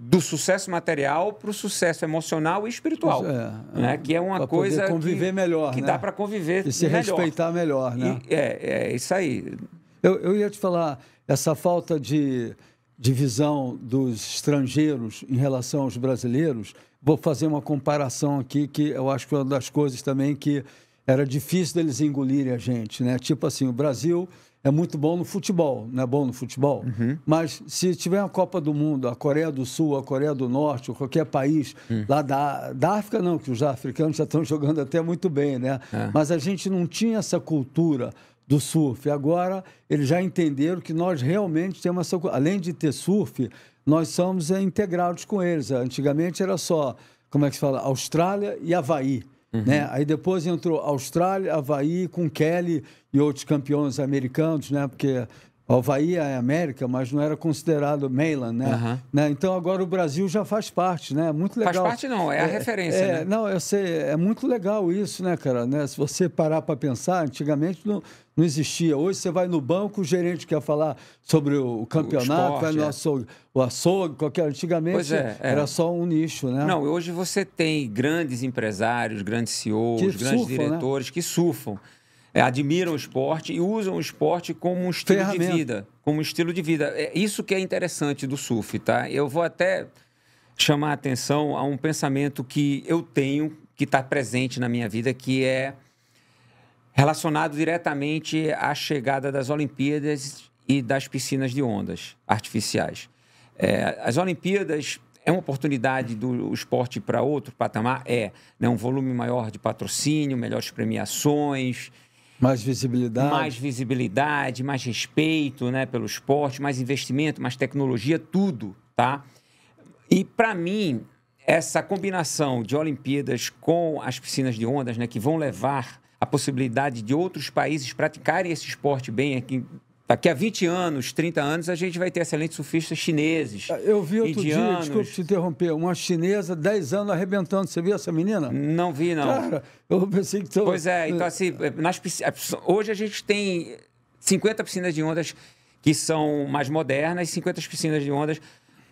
do sucesso material para o sucesso emocional e espiritual, é, é, né? que é uma coisa conviver que, melhor, que né? dá para conviver e se melhor. respeitar melhor, né? E, é, é isso aí. Eu, eu ia te falar essa falta de, divisão visão dos estrangeiros em relação aos brasileiros. Vou fazer uma comparação aqui que eu acho que é uma das coisas também que era difícil deles engolirem a gente, né? Tipo assim, o Brasil é muito bom no futebol, não é bom no futebol. Uhum. Mas se tiver uma Copa do Mundo, a Coreia do Sul, a Coreia do Norte, ou qualquer país uhum. lá da, da África, não, que os africanos já estão jogando até muito bem, né? É. Mas a gente não tinha essa cultura do surf. Agora eles já entenderam que nós realmente temos essa Além de ter surf, nós somos é, integrados com eles. Antigamente era só, como é que se fala, Austrália e Havaí. Uhum. Né? Aí depois entrou Austrália, Havaí, com Kelly e outros campeões americanos, né? porque Alvaia é América, mas não era considerado mainland, né? Uhum. né? Então agora o Brasil já faz parte, né? É muito legal. Faz parte não, é a é, referência, é, né? Não, eu sei, é muito legal isso, né, cara? Né? Se você parar para pensar, antigamente não, não existia. Hoje você vai no banco, o gerente quer falar sobre o campeonato, o esporte, vai no é. açougue, o açougue, qualquer. Antigamente é, é, era só um nicho, né? Não, hoje você tem grandes empresários, grandes CEOs, que grandes surfam, né? diretores né? que surfam. É, admiram o esporte e usam o esporte como um estilo de vida. Como um estilo de vida. É isso que é interessante do surf, tá? Eu vou até chamar a atenção a um pensamento que eu tenho, que está presente na minha vida, que é relacionado diretamente à chegada das Olimpíadas e das piscinas de ondas artificiais. É, as Olimpíadas é uma oportunidade do esporte para outro patamar? É. Né? Um volume maior de patrocínio, melhores premiações, mais visibilidade. Mais visibilidade, mais respeito né, pelo esporte, mais investimento, mais tecnologia, tudo, tá? E, para mim, essa combinação de Olimpíadas com as piscinas de ondas, né, que vão levar a possibilidade de outros países praticarem esse esporte bem aqui Daqui a 20 anos, 30 anos, a gente vai ter excelentes surfistas chineses. Ah, eu vi outro indianos. dia, desculpe te interromper, uma chinesa, 10 anos arrebentando. Você viu essa menina? Não vi, não. Cara, eu pensei que. Tô... Pois é, então assim, nas piscinas, é, hoje a gente tem 50 piscinas de ondas que são mais modernas, 50 piscinas de ondas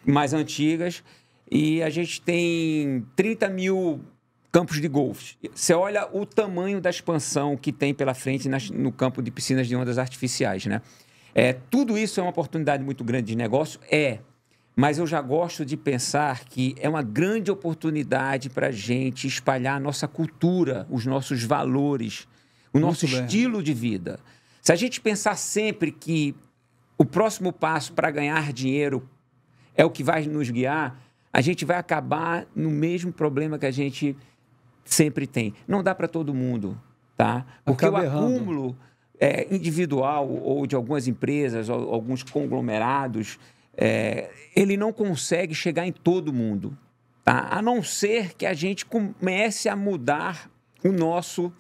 mais antigas, e a gente tem 30 mil campos de golfe. Você olha o tamanho da expansão que tem pela frente nas, no campo de piscinas de ondas artificiais, né? É, tudo isso é uma oportunidade muito grande de negócio? É. Mas eu já gosto de pensar que é uma grande oportunidade para a gente espalhar a nossa cultura, os nossos valores, o muito nosso bem. estilo de vida. Se a gente pensar sempre que o próximo passo para ganhar dinheiro é o que vai nos guiar, a gente vai acabar no mesmo problema que a gente sempre tem. Não dá para todo mundo, tá? Porque Acaba o acúmulo errando é, individual ou de algumas empresas, ou, alguns conglomerados, é, ele não consegue chegar em todo mundo, tá? a não ser que a gente comece a mudar o nosso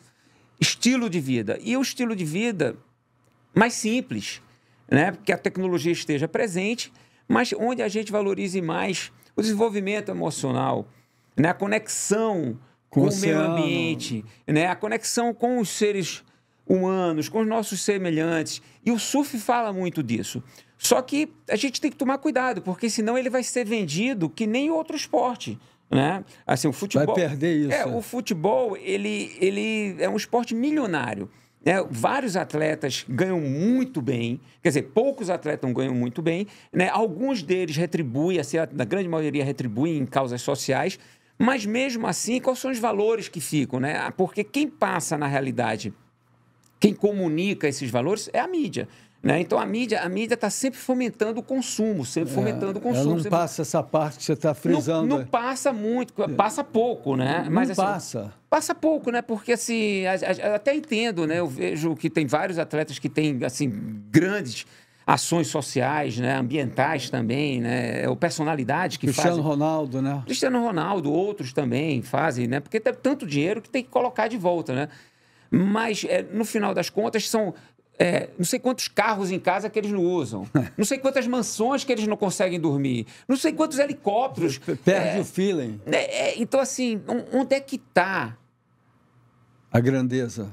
estilo de vida. E o estilo de vida mais simples, né? que a tecnologia esteja presente, mas onde a gente valorize mais o desenvolvimento emocional, né? a conexão com, com o, meio ambiente, né? a conexão com os seres humanos humanos, com os nossos semelhantes. E o surf fala muito disso. Só que a gente tem que tomar cuidado, porque senão ele vai ser vendido que nem outro esporte. Né? Assim, o futebol, vai perder isso. É, é, o futebol ele, ele é um esporte milionário. Né? Vários atletas ganham muito bem, quer dizer, poucos atletas ganham muito bem. Né? Alguns deles retribuem, assim, a grande maioria retribuem em causas sociais. Mas mesmo assim, quais são os valores que ficam? Né? Porque quem passa na realidade quem comunica esses valores é a mídia. Né? Então a mídia a mídia está sempre fomentando o consumo, sempre é, fomentando o consumo. Não sempre... passa essa parte que você está frisando. Não, não, é. passa muito, passa pouco, né? Não, Mas, não assim, passa. Passa pouco, né? Porque assim, até entendo, né? Eu vejo que tem vários atletas que têm assim grandes ações sociais, né, ambientais também, né, é ou personalidade que Cristiano fazem. Ronaldo, né? Cristiano Ronaldo, outros também fazem, né? Porque tem tanto dinheiro que tem que colocar de volta, né? Mas, é, no final das contas, são é, não sei quantos carros em casa que eles não usam, não sei quantas mansões que eles não conseguem dormir, não sei quantos helicópteros. Perde é, o feeling. Né, é, então, assim, onde é que está? A grandeza.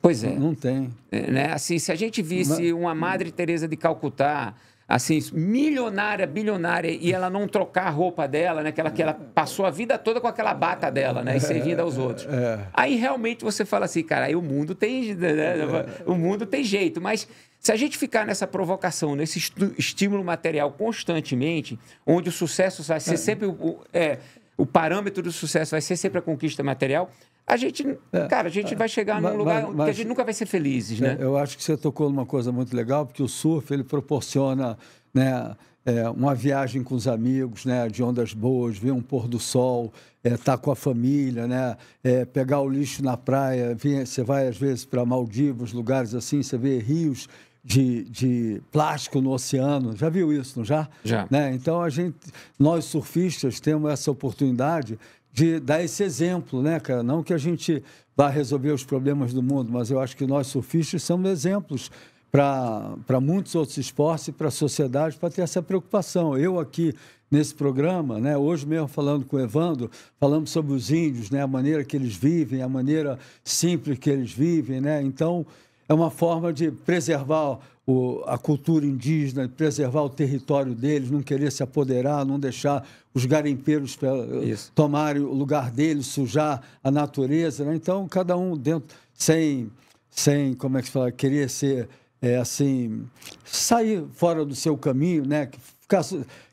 Pois é. Não, não tem. É, né? Assim, se a gente visse uma Madre Teresa de Calcutá assim, milionária, bilionária, e ela não trocar a roupa dela, né? Que ela, que ela passou a vida toda com aquela bata dela, né? E servindo aos outros. É. Aí realmente você fala assim, cara, aí o mundo tem. Né? né é. O mundo tem jeito. Mas se a gente ficar nessa provocação, nesse estímulo material constantemente, onde o sucesso vai ser é. sempre o, é, o parâmetro do sucesso vai ser sempre a conquista material, a gente, é, cara, a gente é, vai chegar mas, num lugar mas, mas, que a gente nunca vai ser felizes, é, né? Eu acho que você tocou numa coisa muito legal, porque o surf ele proporciona, né, é, uma viagem com os amigos, né, de ondas boas, ver um pôr do sol, estar é, tá com a família, né, é, pegar o lixo na praia, vir, você vai às vezes para Maldivas, lugares assim, você vê rios de, de, plástico no oceano. Já viu isso, não já? Já. Né? Então a gente, nós surfistas temos essa oportunidade de dar esse exemplo, né, cara? Não que a gente vá resolver os problemas do mundo, mas eu acho que nós surfistas somos exemplos para muitos outros esportes e para a sociedade para ter essa preocupação. Eu aqui nesse programa, né, hoje mesmo falando com o Evandro, falamos sobre os índios, né, a maneira que eles vivem, a maneira simples que eles vivem, né? Então, é uma forma de preservar o, a cultura indígena, preservar o território deles, não querer se apoderar, não deixar os garimpeiros Isso. tomarem o lugar deles, sujar a natureza. Né? Então, cada um dentro, sem, sem, como é que se fala, querer ser é, assim, sair fora do seu caminho, né? Ficar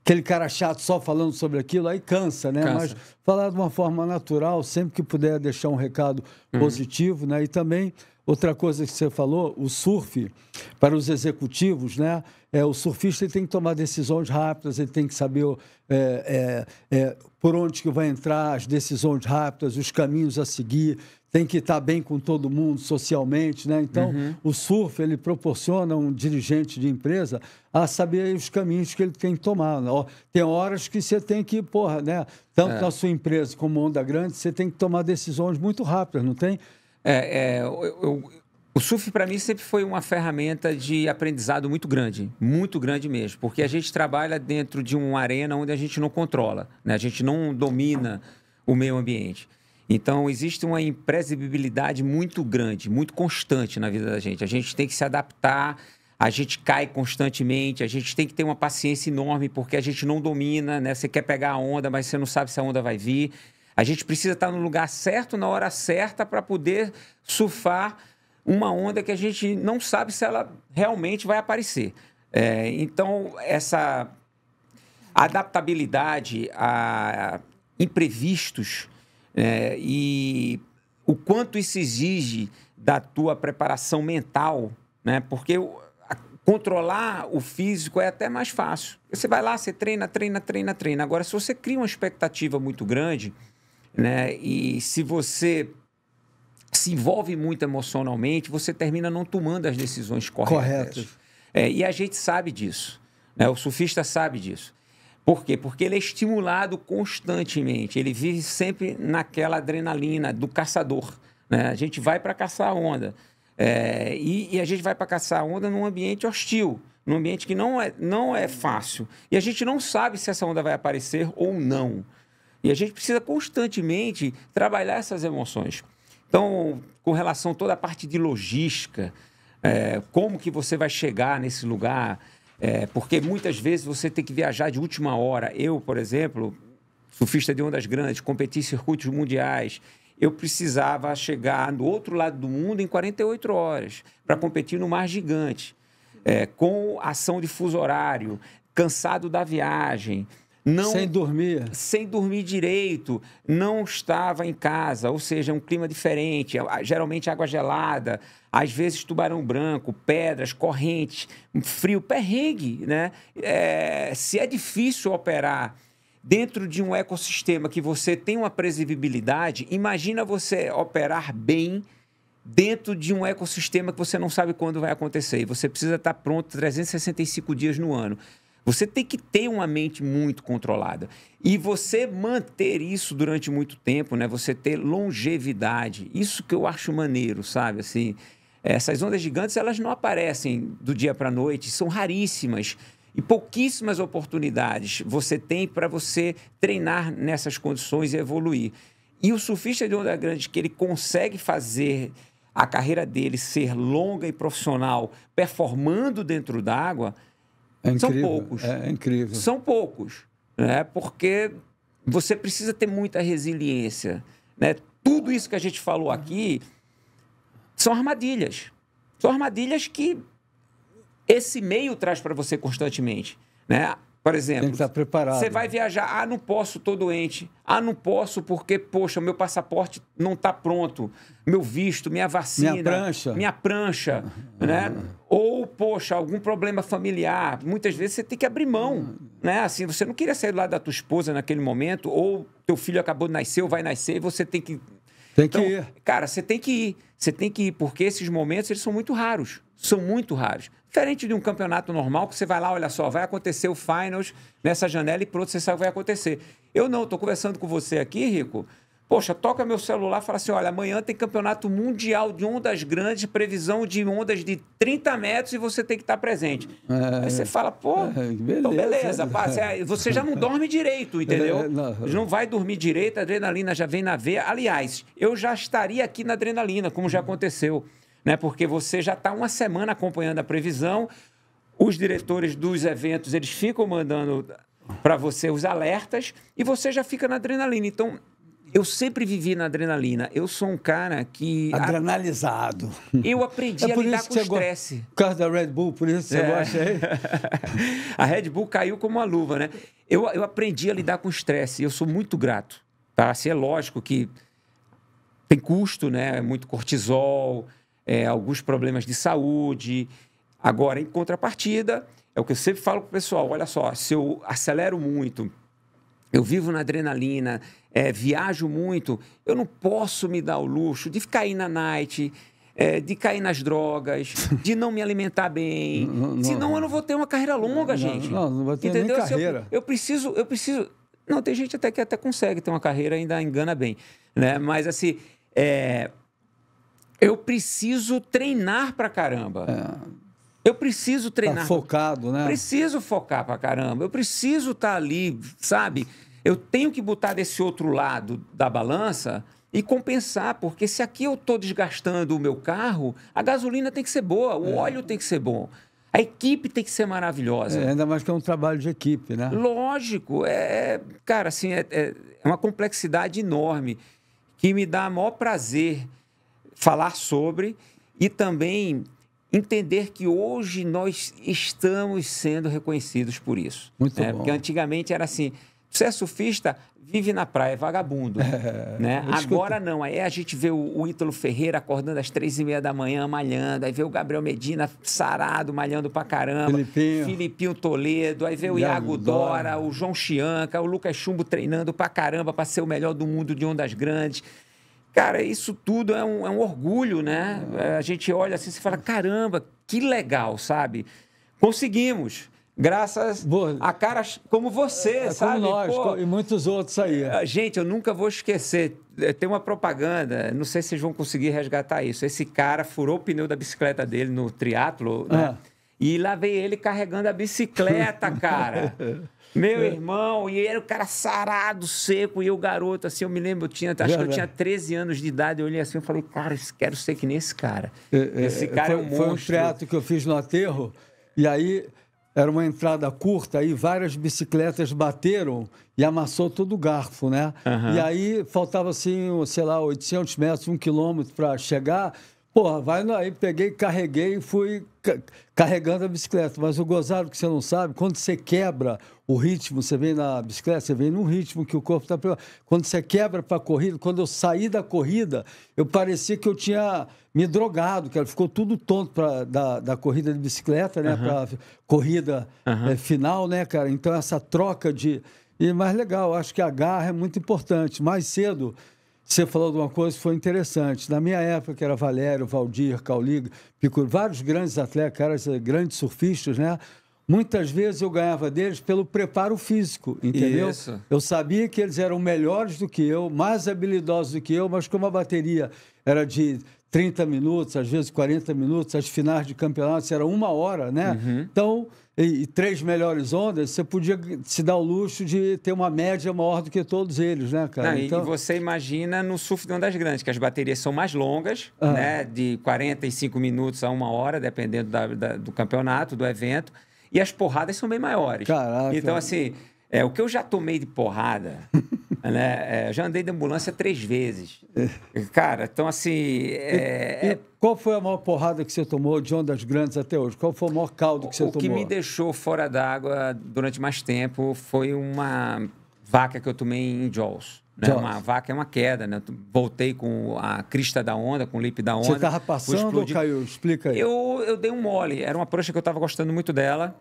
aquele cara chato só falando sobre aquilo, aí cansa, né? Cansa. Mas falar de uma forma natural, sempre que puder deixar um recado uhum. positivo, né? E também Outra coisa que você falou, o surf, para os executivos, né? É, o surfista tem que tomar decisões rápidas, ele tem que saber é, é, é, por onde que vai entrar, as decisões rápidas, os caminhos a seguir, tem que estar bem com todo mundo socialmente, né? Então, uhum. o surf, ele proporciona a um dirigente de empresa a saber os caminhos que ele tem que tomar. Né. Tem horas que você tem que, porra, né? Tanto é. na sua empresa como onda grande, você tem que tomar decisões muito rápidas, não tem? É, é, eu, eu, o suf para mim sempre foi uma ferramenta de aprendizado muito grande, muito grande mesmo, porque a gente trabalha dentro de uma arena onde a gente não controla, né? a gente não domina o meio ambiente. Então existe uma imprevisibilidade muito grande, muito constante na vida da gente. A gente tem que se adaptar, a gente cai constantemente, a gente tem que ter uma paciência enorme porque a gente não domina, né? Você quer pegar a onda, mas você não sabe se a onda vai vir. A gente precisa estar no lugar certo, na hora certa, para poder surfar uma onda que a gente não sabe se ela realmente vai aparecer. É, então, essa adaptabilidade a imprevistos é, e o quanto isso exige da tua preparação mental, né? Porque controlar o físico é até mais fácil. Você vai lá, você treina, treina, treina, treina. Agora, se você cria uma expectativa muito grande, né? E se você se envolve muito emocionalmente, você termina não tomando as decisões corretas. É, e a gente sabe disso. Né? O surfista sabe disso. Por quê? Porque ele é estimulado constantemente. Ele vive sempre naquela adrenalina do caçador. Né? A gente vai para caçar onda. É, e, e, a gente vai para caçar onda num ambiente hostil, num ambiente que não é, não é fácil. E a gente não sabe se essa onda vai aparecer ou não. E a gente precisa constantemente trabalhar essas emoções. Então, com relação a toda a parte de logística, é, como que você vai chegar nesse lugar, é, porque muitas vezes você tem que viajar de última hora. Eu, por exemplo, surfista de ondas grandes, competi em circuitos mundiais, eu precisava chegar no outro lado do mundo em 48 horas para competir no mar gigante, é, com ação de fuso horário, cansado da viagem. Não, sem dormir. Sem dormir direito, não estava em casa, ou seja, é um clima diferente, geralmente água gelada, às vezes tubarão branco, pedras, correntes, frio, perrengue, né? É, se é difícil operar dentro de um ecossistema que você tem uma previsibilidade, imagina você operar bem dentro de um ecossistema que você não sabe quando vai acontecer. E você precisa estar pronto 365 dias no ano. Você tem que ter uma mente muito controlada. E você manter isso durante muito tempo, né? Você ter longevidade. Isso que eu acho maneiro, sabe? Assim, essas ondas gigantes, elas não aparecem do dia para a noite, são raríssimas. E pouquíssimas oportunidades você tem para você treinar nessas condições e evoluir. E o surfista de onda grande que ele consegue fazer a carreira dele ser longa e profissional, performando dentro d'água, é São poucos. É, incrível. São poucos, né? Porque você precisa ter muita resiliência, né? Tudo isso que a gente falou aqui são armadilhas. São armadilhas que esse meio traz para você constantemente, né? Por exemplo, tem que estar preparado. Você vai né? viajar, ah, não posso, tô doente. Ah, não posso porque, poxa, meu passaporte não está pronto. Meu visto, minha vacina, minha prancha, minha prancha, né? Ou, poxa, algum problema familiar. Muitas vezes você tem que abrir mão, né? Assim, você não queria sair do lado da tua esposa naquele momento, ou teu filho acabou de nascer ou vai nascer e você tem que tem então, que ir. Cara, você tem que ir. Você tem que ir, porque esses momentos eles são muito raros. São muito raros. Diferente de um campeonato normal, que você vai lá, olha só, vai acontecer o finals nessa janela e pronto, você sabe o que vai acontecer. Eu não, estou conversando com você aqui, Rico. Poxa, toca meu celular e fala assim: olha, amanhã tem campeonato mundial de ondas grandes, previsão de ondas de 30 metros e você tem que estar tá presente. É, Aí você fala, pô, é, beleza. Então beleza, pá, você é, já não dorme direito, é, entendeu? É, não. não vai dormir direito, a adrenalina já vem na veia. Aliás, eu já estaria aqui na adrenalina, como já aconteceu né? Porque você já está uma semana acompanhando a previsão, os diretores dos eventos eles ficam mandando para você os alertas e você já fica na adrenalina. Então eu sempre vivi na adrenalina. Eu sou um cara que. Adrenalizado. Eu aprendi é a lidar com o estresse. Por causa da Red Bull, por isso que é. você gosta aí. a Red Bull caiu como uma luva, né? Eu, eu aprendi a lidar com o estresse. Eu sou muito grato. Tá? Assim, é lógico que tem custo, né? É muito cortisol é, alguns problemas de saúde. Agora, em contrapartida, é o que eu sempre falo para o pessoal: olha só, se eu acelero muito, eu vivo na adrenalina, é, viajo muito, eu não posso me dar o luxo de ficar aí na night, é, de cair nas drogas, de não me alimentar bem. Não, não, Senão eu não vou ter uma carreira longa, não, gente. Não, não vou ter Entendeu? nem carreira. Eu, eu, preciso, eu preciso. Não, tem gente até que até consegue ter uma carreira ainda engana bem, né? Mas assim, é, eu preciso treinar pra caramba. É. Eu preciso tá treinar. Tá focado, né? Preciso focar pra caramba. Eu preciso estar tá ali, sabe? Eu tenho que botar desse outro lado da balança e compensar, porque se aqui eu estou desgastando o meu carro, a gasolina tem que ser boa, o é. óleo tem que ser bom. A equipe tem que ser maravilhosa. É, ainda mais que é um trabalho de equipe, né? Lógico. É, cara, assim, é, é uma complexidade enorme que me dá maior prazer falar sobre e também entender que hoje nós estamos sendo reconhecidos por isso. Muito né? bom. Porque antigamente era assim, você é surfista, vive na praia, é vagabundo. É, né? Agora não, aí a gente vê o, Ítalo Ferreira acordando às três e meia da manhã, malhando, aí vê o Gabriel Medina sarado, malhando pra caramba, Filipinho, Filipinho Toledo, aí vê o Iago, Iago Dora, Dora, o João Chianca, o Lucas Chumbo treinando pra caramba pra ser o melhor do mundo de ondas grandes. Cara, isso tudo é um, é um orgulho, né? É. A gente olha assim e fala: caramba, que legal, sabe? Conseguimos. Graças Boa. a caras como você, é, é sabe? Como nós, Pô, e muitos outros aí. É, gente, eu nunca vou esquecer. É, tem uma propaganda, não sei se vocês vão conseguir resgatar isso. Esse cara furou o pneu da bicicleta dele no triatlo, né? Ah. E lá veio ele carregando a bicicleta, cara. Meu é. irmão, e era o cara sarado, seco, e eu garoto, assim, eu me lembro, eu tinha, acho que eu tinha 13 anos de idade, eu olhei assim, eu falei, cara, quero ser que nem esse cara. É, é, esse é, cara foi, é um monstro. Foi um teatro que eu fiz no aterro, e aí era uma entrada curta, aí várias bicicletas bateram e amassou todo o garfo, né? Uhum. E aí faltava, assim, sei lá, 800 metros, um quilômetro para chegar, Porra, vai no, aí peguei, carreguei e fui ca carregando a bicicleta. Mas o gozado que você não sabe, quando você quebra o ritmo, você vem na bicicleta, você vem num ritmo que o corpo está preparado. Quando você quebra para a corrida, quando eu saí da corrida, eu parecia que eu tinha me drogado, cara. Ficou tudo tonto pra, da, da corrida de bicicleta, né? Uhum. Para corrida uhum. é, final, né, cara? Então, essa troca de. E mais legal, acho que a garra é muito importante. Mais cedo, você falou de uma coisa que foi interessante. Na minha época, que era Valério, Valdir, Cauliga, Picuro, vários grandes atletas, caras, eh, grandes surfistas, né? Muitas vezes eu ganhava deles pelo preparo físico, entendeu? Isso. Eu sabia que eles eram melhores do que eu, mais habilidosos do que eu, mas como a bateria era de 30 minutos, às vezes 40 minutos, as finais de campeonatos era uma hora, né? Uhum. Então, e, e, três melhores ondas, você podia se dar o luxo de ter uma média maior do que todos eles, né, cara? Não, então... E você imagina no surf de ondas grandes, que as baterias são mais longas, ah. né? De 45 minutos a uma hora, dependendo da, da, do campeonato, do evento. E as porradas são bem maiores. Caraca. Então, assim, é, o que eu já tomei de porrada Né? É, já andei de ambulância três vezes. Cara, então assim. É... E, e qual foi a maior porrada que você tomou de ondas grandes até hoje? Qual foi o maior caldo que você o tomou? O que me deixou fora d'água durante mais tempo foi uma vaca que eu tomei em Jaws. Né? Uma vaca é uma queda, né? Voltei com a crista da onda, com o lip da onda. Você estava passando, explodi... caiu? Explica aí. Eu, eu dei um mole. Era uma prancha que eu estava gostando muito dela.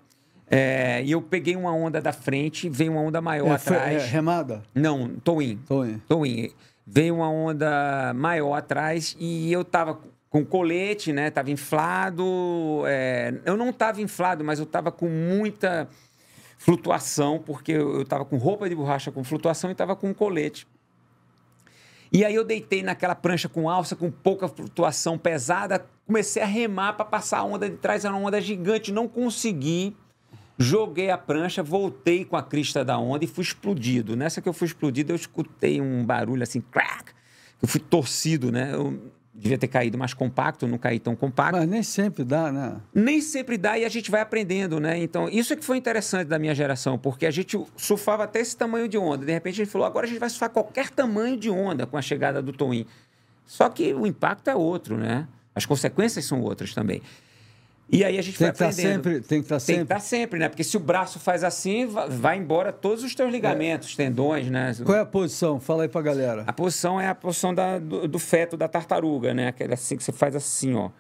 É, e eu peguei uma onda da frente, veio uma onda maior é, é atrás. Foi, é, remada? Não, towin. tô Towin. Veio uma onda maior atrás e eu tava com colete, né? Tava inflado. É... Eu não tava inflado, mas eu tava com muita flutuação, porque eu tava com roupa de borracha com flutuação e tava com colete. E aí eu deitei naquela prancha com alça, com pouca flutuação pesada, comecei a remar para passar a onda de trás, era uma onda gigante, não consegui. Joguei a prancha, voltei com a crista da onda e fui explodido. Nessa que eu fui explodido, eu escutei um barulho assim, crack. Eu fui torcido, né? Eu devia ter caído mais compacto, não caí tão compacto. Mas nem sempre dá, né? Nem sempre dá e a gente vai aprendendo, né? Então, isso é que foi interessante da minha geração, porque a gente surfava até esse tamanho de onda. De repente, a gente falou, agora a gente vai surfar qualquer tamanho de onda com a chegada do Toin. Só que o impacto é outro, né? As consequências são outras também. E aí a gente tem vai que tá aprendendo. Tá sempre, tem que estar tá sempre. Tem que estar tá sempre, né? Porque se o braço faz assim, vai embora todos os teus ligamentos, é. tendões, né? Qual é a posição? Fala aí pra galera. A posição é a posição da, do, do, feto da tartaruga, né? aquele assim que você faz assim, ó.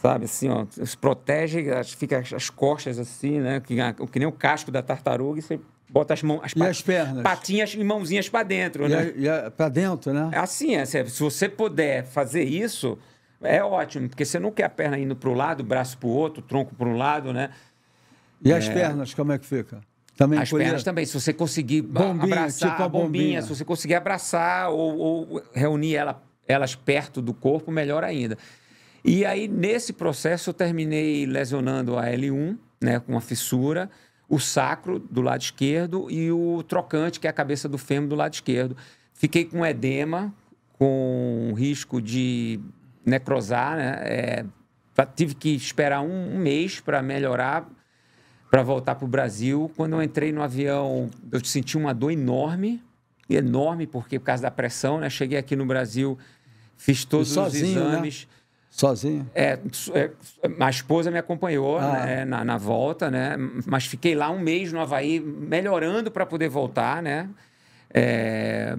Sabe, assim, ó. Se protege, fica as, as costas assim, né? Que, que nem o casco da tartaruga e você Bota as mãos, as, pat... as pernas? patinhas e mãozinhas para dentro, e né? A, a, para dentro, né? Assim, é, se você puder fazer isso, é ótimo, porque você não quer a perna indo para o lado, o braço para o outro, o tronco para um lado, né? E as é... pernas, como é que fica? Também as pernas também, se você conseguir bombinha, tipo abraçar tipo a bombinha, bombinha, se você conseguir abraçar ou, ou reunir ela, elas perto do corpo, melhor ainda. E aí, nesse processo, eu terminei lesionando a L1, né, com uma fissura, o sacro do lado esquerdo e o trocante, que é a cabeça do fêmur do lado esquerdo. Fiquei com edema, com risco de necrosar, né? É, tive que esperar um, um mês para melhorar, para voltar para o Brasil. Quando eu entrei no avião, eu senti uma dor enorme, enorme, porque por causa da pressão, né? Cheguei aqui no Brasil, fiz todos sozinho, os né? exames. Né? Sozinho? É, é, a esposa me acompanhou ah. né? na, na, volta, né? Mas fiquei lá um mês no Havaí, melhorando para poder voltar, né? É...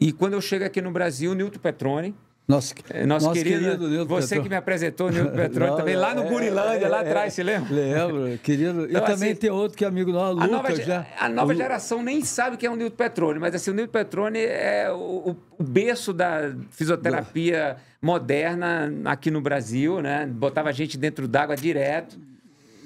E quando eu chego aqui no Brasil, Nilton Petrone, nosso, é, nosso, nosso querido, querido você que me apresentou o Nildo Petrone também, lá no é, Gurilândia, é, lá atrás, se você lembra? Lembro, querido. Então, e também assim, tem outro que é amigo nosso, Lucas. A nova, já, a nova o, geração nem sabe quem é o Nilton Petrone, mas assim, o Nilton Petrone é o, o berço da fisioterapia moderna aqui no Brasil, né? Botava a gente dentro d'água direto.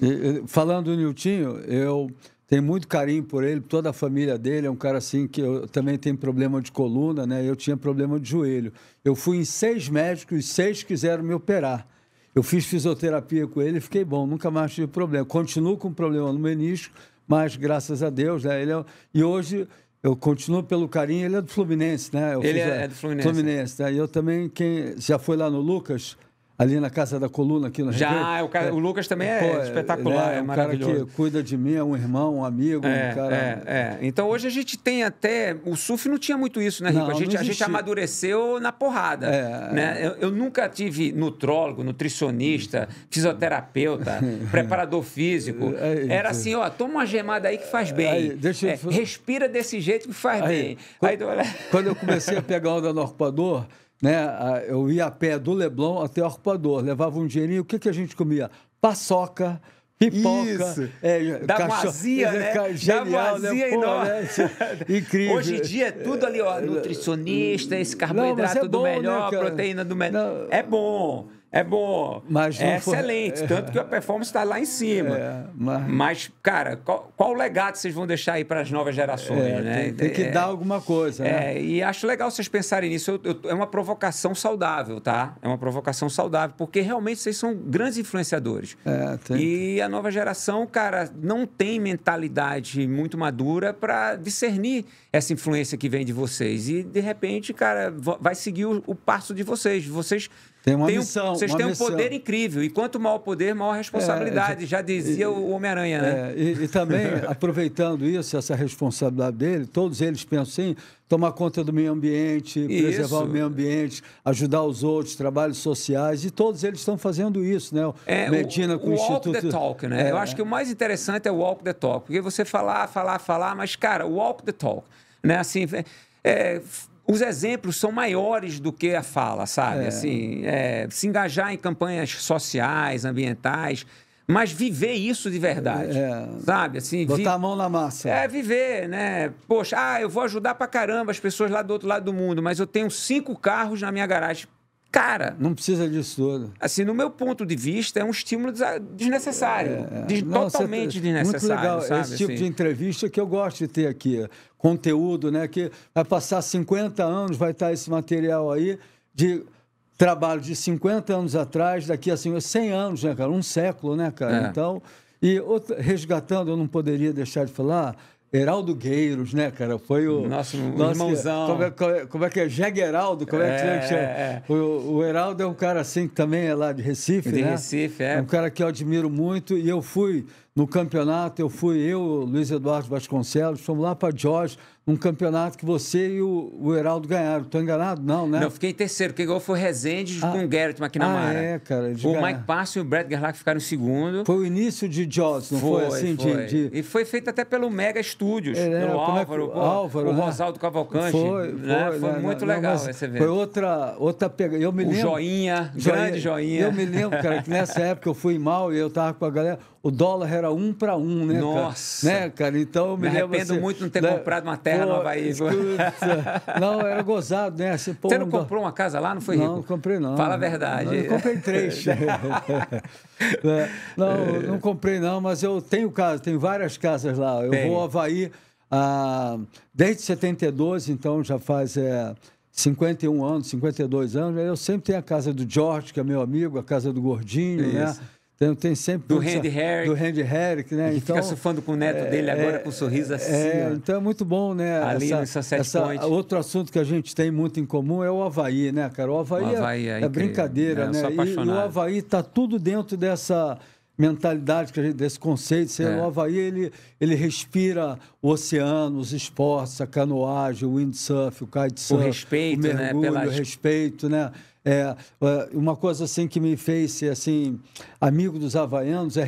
E, falando do Niltinho, eu tenho muito carinho por ele, toda a família dele. É um cara assim que eu também tem problema de coluna, né? Eu tinha problema de joelho. Eu fui em seis médicos, seis quiseram me operar. Eu fiz fisioterapia com ele, fiquei bom, nunca mais tive problema. Continuo com problema no menisco, mas graças a Deus, né? Ele é... E hoje eu continuo pelo carinho, ele é do Fluminense, né? Eu ele fiz, é, do Fluminense. Fluminense, né? E eu também, quem já foi lá no Lucas, ali na Casa da Coluna, aqui no Já, é, o, cara, é, o, Lucas também é, é espetacular, é, é um cara que cuida de mim, é um irmão, um amigo, um é, cara... É, então, hoje a gente tem até... O surf não tinha muito isso, né, Rico? Não, a, gente, a gente amadureceu na porrada, né? Eu, eu, nunca tive nutrólogo, nutricionista, fisioterapeuta, preparador físico. Era assim, ó, toma uma gemada aí que faz bem. Aí, deixa eu... respira desse jeito que faz aí, bem. Quando, aí, quando eu comecei a pegar onda no ocupador né? Eu ia a pé do Leblon até o Arpoador, levava um dinheirinho. O que, que a gente comia? Paçoca, pipoca, é, da cachorro, vazia, é, né? Genial, da vazia né? Pô, né? Incrível. Hoje em dia é tudo ali, ó, é, é, nutricionista, esse é carboidrato Não, é do né, melhor, né, proteína do melhor. Não. É bom é bom, é foi... excelente. É. Tanto que a performance está lá em cima. É, mas... mas... cara, qual, qual, o legado vocês vão deixar aí para as novas gerações? É, né? tem, tem, que é. dar alguma coisa. Né? É, e acho legal vocês pensarem nisso. Eu, eu, é uma provocação saudável, tá? É uma provocação saudável, porque realmente vocês são grandes influenciadores. É, tem... E a nova geração, cara, não tem mentalidade muito madura para discernir essa influência que vem de vocês. E, de repente, cara, vai seguir o, o passo de vocês. Vocês tem uma tem um, missão. Vocês têm um poder incrível. E quanto maior o poder, maior a é, responsabilidade, é, já, já, dizia e, o Homem-Aranha, né? É, e, e, também, aproveitando isso, essa responsabilidade dele, todos eles pensam assim, tomar conta do meio ambiente, isso. preservar o meio ambiente, ajudar os outros, trabalhos sociais, e todos eles estão fazendo isso, né? É, Medina o, com o, o Instituto... Walk the Talk, né? Eu é. acho que o mais interessante é o Walk the Talk, porque você falar, falar, falar, mas, cara, Walk the Talk, né? Assim, é, é os exemplos são maiores do que a fala, sabe? É. Assim, é, se engajar em campanhas sociais, ambientais, mas viver isso de verdade, é. sabe? Assim, botar vi... a mão na massa. É viver, né? Poxa, ah, eu vou ajudar pra caramba as pessoas lá do outro lado do mundo, mas eu tenho cinco carros na minha garagem Cara. Não precisa disso tudo. Assim, no meu ponto de vista, é um estímulo desnecessário. É, é. Não, totalmente desnecessário. Muito legal sabe, esse tipo assim. de entrevista que eu gosto de ter aqui. Conteúdo, né? Que vai passar 50 anos, vai estar esse material aí de trabalho de 50 anos atrás, daqui a assim, 100 anos, né, cara? Um século, né, cara? É. Então. E resgatando, eu não poderia deixar de falar, Heraldo Gueiros, né, cara? Foi o. Nosso, nosso irmãozão. Como é, como, é, como é, que é? como é, é, é que é, é? O, o Heraldo é um cara assim, que também é lá de Recife, é de né? De Recife, é. É um cara que eu admiro muito e eu fui no campeonato, eu fui eu, Luiz Eduardo Vasconcelos, fomos lá para Jorge um campeonato que você e o, o Heraldo ganharam. Estou enganado? Não, né? Não, fiquei em terceiro. Quem ganhou foi Rezende ah, com o Gerrit McNamara. Ah, é, cara. O ganhar. Mike Passo e o Brad Gerlach ficaram em segundo. Foi o início de Jaws, não foi, foi assim? Foi. De, de... E foi feito até pelo Mega Studios, é, né, pelo é, Álvaro, é que... o, Álvaro, o né? Rosaldo Cavalcante. Foi, né? foi, foi né? muito não, né, né, legal esse evento. Foi outra, outra pegada. Eu me lembro... O joinha, joinha, grande joinha. Eu me lembro, cara, que nessa época eu fui mal e eu tava com a galera o dólar era um para um, né? Nossa! Cara? Né, cara? Então, me, me arrependo assim, muito não ter né? comprado uma terra pô, no Havaí. não, era gozado, né? Assim, pô, Você não comprou uma casa lá, não foi rico? Não, comprei não. Fala a verdade. Não, eu comprei três. É. não, não comprei não, mas eu tenho casa, tenho várias casas lá. Eu vou ao Havaí ah, desde 72, então já faz... É, 51 anos, 52 anos, eu sempre tenho a casa do George, que é meu amigo, a casa do Gordinho, né? Isso. né? Tem, tem sempre do Randy Herrick. Do Randy Herrick, né? Que então, fica surfando com o neto é, dele agora, é, com um sorriso é, assim. É, então é muito bom, né? Ali essa, no essa, Point. Outro assunto que a gente tem muito em comum é o Havaí, né, cara? O Havaí, o é, Havaí é, é brincadeira, né? né? E, e, o Havaí está tudo dentro dessa mentalidade, gente, desse conceito. Assim, O Havaí, ele, ele respira o oceano, os esportes, a canoagem, o windsurf, o kitesurf. O respeito, o né? mergulho, né? Pelas... O respeito, né? É, é, uma coisa assim que me fez ser assim, amigo dos havaianos é,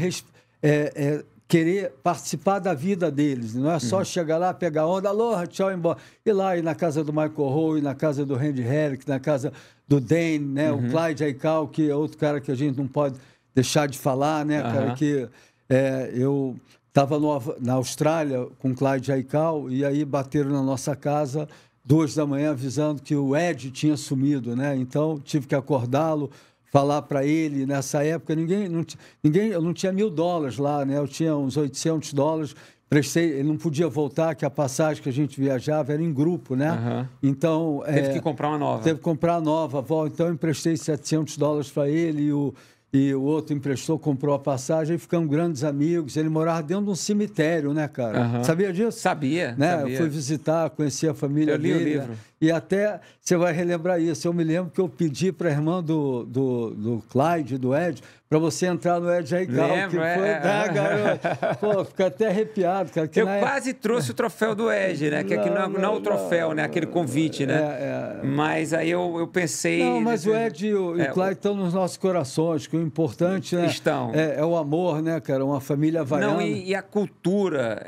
é, é querer participar da vida deles. Não é só uhum. chegar lá, pegar onda, aloha, tchau, embora. E lá, ir na casa do Michael Rowe, na casa do Randy Herrick, na casa do Dane, né? Uhum. O Clyde Aikau, que é outro cara que a gente não pode deixar de falar, né, uhum. cara? Que é, eu estava na Austrália com o Clyde Aikau e aí bateram na nossa casa duas da manhã avisando que o Ed tinha sumido, né? Então tive que acordá-lo, falar para ele. Nessa época ninguém, não, ninguém, eu não tinha mil dólares lá, né? Eu tinha uns 800 dólares. Prestei, ele não podia voltar, que a passagem que a gente viajava era em grupo, né? Uhum. Então teve é, que comprar uma nova. Teve que comprar a nova, avó. Então eu emprestei 700 dólares para ele e o e o outro emprestou, comprou a passagem e ficamos grandes amigos. Ele morava dentro de um cemitério, né, cara? Uhum. Sabia disso? Sabia, né? Sabia. Eu fui visitar, conheci a família eu li dele. O né? livro. E até você vai relembrar isso. Eu me lembro que eu pedi para a irmã do, do, do Clyde, do Ed, Pra você entrar no Ed Aigal, Lembro, que foi... É, ah, garoto. Pô, fica até arrepiado, cara. eu é- quase trouxe o troféu do Ed, né? Que aqui não, é, não, não, o troféu, né? Aquele convite, né? É, Mas aí eu, eu pensei... Não, mas o Ed e o, é, Clyde estão nos nossos corações, que o importante, né? Estão. É, o amor, né, cara? Uma família havaiana. Não, e, e a cultura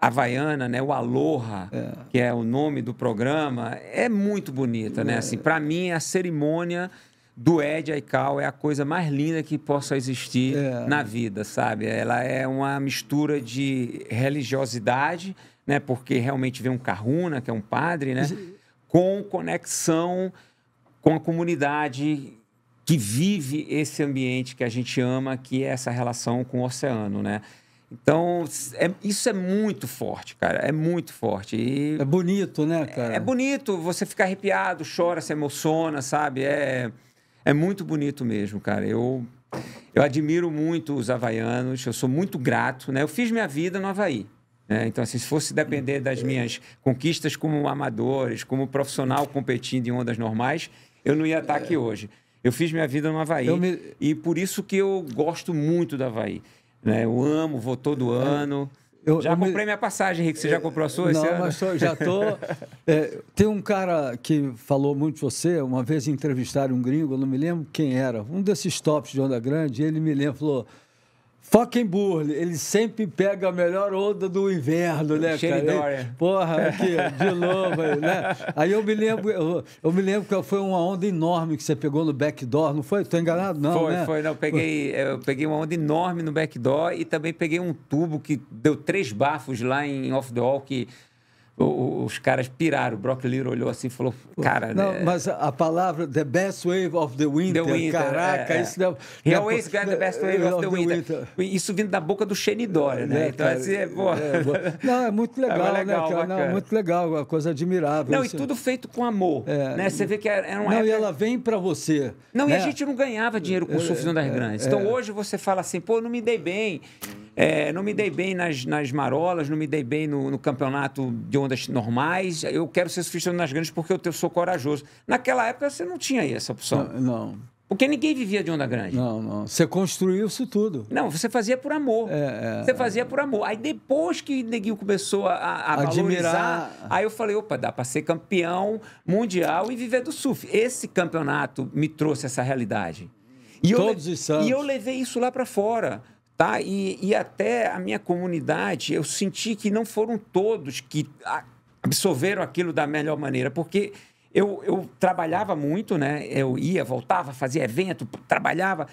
havaiana, né? O Aloha, que é o nome do programa, é muito bonita, né? Assim, pra mim, a cerimônia do Ed Aikau é a coisa mais linda que possa existir é. na vida, sabe? Ela é uma mistura de religiosidade, né? Porque realmente vem um carruna, que é um padre, né? Com conexão com a comunidade que vive esse ambiente que a gente ama, que é essa relação com o oceano, né? Então, é, isso é muito forte, cara. É muito forte. E é bonito, né, cara? É, é bonito, você fica arrepiado, chora, se emociona, sabe? É. É muito bonito mesmo, cara. Eu, eu admiro muito os havaianos, eu sou muito grato, né? Eu fiz minha vida no Havaí. Né? Então, assim, se fosse depender das minhas conquistas como amadores, como profissional competindo em ondas normais, eu não ia estar aqui é. hoje. Eu fiz minha vida no Havaí me... e por isso que eu gosto muito do Havaí. Né? Eu amo, vou todo é. ano. É. Eu, já eu comprei me... minha passagem, Henrique. Você já comprou a sua? Não, ano? mas tô, já tô. É, tem um cara que falou muito de você. Uma vez entrevistaram um gringo, eu não me lembro quem era. Um desses tops de onda grande. Ele me lembra, falou. Fucking Burley, ele sempre pega a melhor onda do inverno, né, cara? porra, aqui, de novo, aí, né? Aí eu me lembro, eu, eu, me lembro que foi uma onda enorme que você pegou no backdoor, não foi? Tô enganado? Não, Foi, né? foi, não, eu peguei, eu peguei uma onda enorme no backdoor e também peguei um tubo que deu três bafos lá em off-the-wall que os caras piraram. O Brock Lee olhou assim e falou, cara... Não, né? mas a palavra the best wave of the winter, the winter caraca, é, é. isso... He always got the best wave of, of the, winter. winter. Isso vindo da boca do Shane Shenidori, é, né? né? então, cara, assim, é, é, é boa. não, é muito legal, é legal né, cara? Não, muito legal, uma coisa admirável. Não, isso. e assim. tudo feito com amor, né? Você vê que era, um... Não, época... e ela vem para você. Não, né? e a né? gente não ganhava dinheiro com o surf das grandes. Então, hoje você fala assim, pô, não me dei bem... É, não me dei bem nas, nas marolas, não me dei bem no, no, campeonato de ondas normais. Eu quero ser surfista nas grandes porque eu sou corajoso. Naquela época você não tinha essa opção. Não. não. Porque ninguém vivia de onda grande. Não, não. Você construiu isso tudo. Não, você fazia por amor. É, é, você é. fazia por amor. Aí depois que o Neguinho começou a, a Admirar. valorizar, aí eu falei, opa, dá para ser campeão mundial e viver do surf. Esse campeonato me trouxe essa realidade. E Todos eu, os santos. E eu levei isso lá para fora. Tá? E, e até a minha comunidade, eu senti que não foram todos que absorveram aquilo da melhor maneira, porque eu, eu trabalhava muito, né? Eu ia, voltava, fazia evento, trabalhava,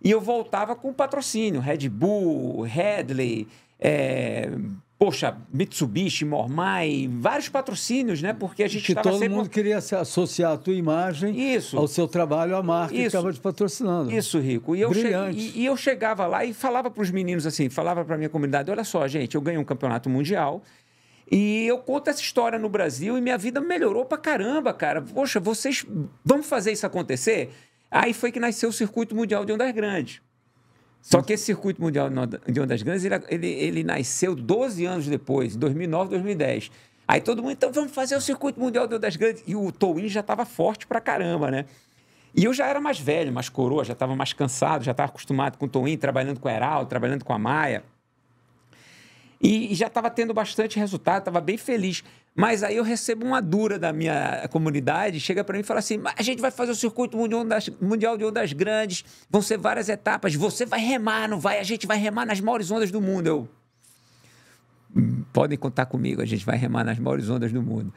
e eu voltava com patrocínio, Red Bull, Headley, é, eh, poxa, Mitsubishi, Mormai, vários patrocínios, né? Porque a gente que todo mundo queria se associar a tua imagem Isso. ao seu trabalho, à marca Isso. que estava te patrocinando. Isso, Rico. E eu, Brilhante. Che... E, eu chegava lá e falava para os meninos assim, falava para minha comunidade, olha só, gente, eu ganhei um campeonato mundial e eu conto essa história no Brasil e minha vida melhorou para caramba, cara. Poxa, vocês vão fazer isso acontecer? Aí foi que nasceu o Circuito Mundial de Ondas Grandes. Só que esse circuito mundial de ondas grandes, ele, ele, ele nasceu 12 anos depois, 2009, 2010. Aí todo mundo, então vamos fazer o circuito mundial de ondas grandes. E o Towin já estava forte pra caramba, né? E eu já era mais velho, mais coroa, já estava mais cansado, já estava acostumado com o Towin, trabalhando com a Heraldo, trabalhando com a Maia. E, e já estava tendo bastante resultado, estava bem feliz. Mas aí eu recebo uma dura da minha comunidade, chega para mim e fala assim: a gente vai fazer o circuito mundial, das, mundial de ondas grandes, vão ser várias etapas, você vai remar, não vai? A gente vai remar nas maiores ondas do mundo. Eu, podem contar comigo, a gente vai remar nas maiores ondas do mundo.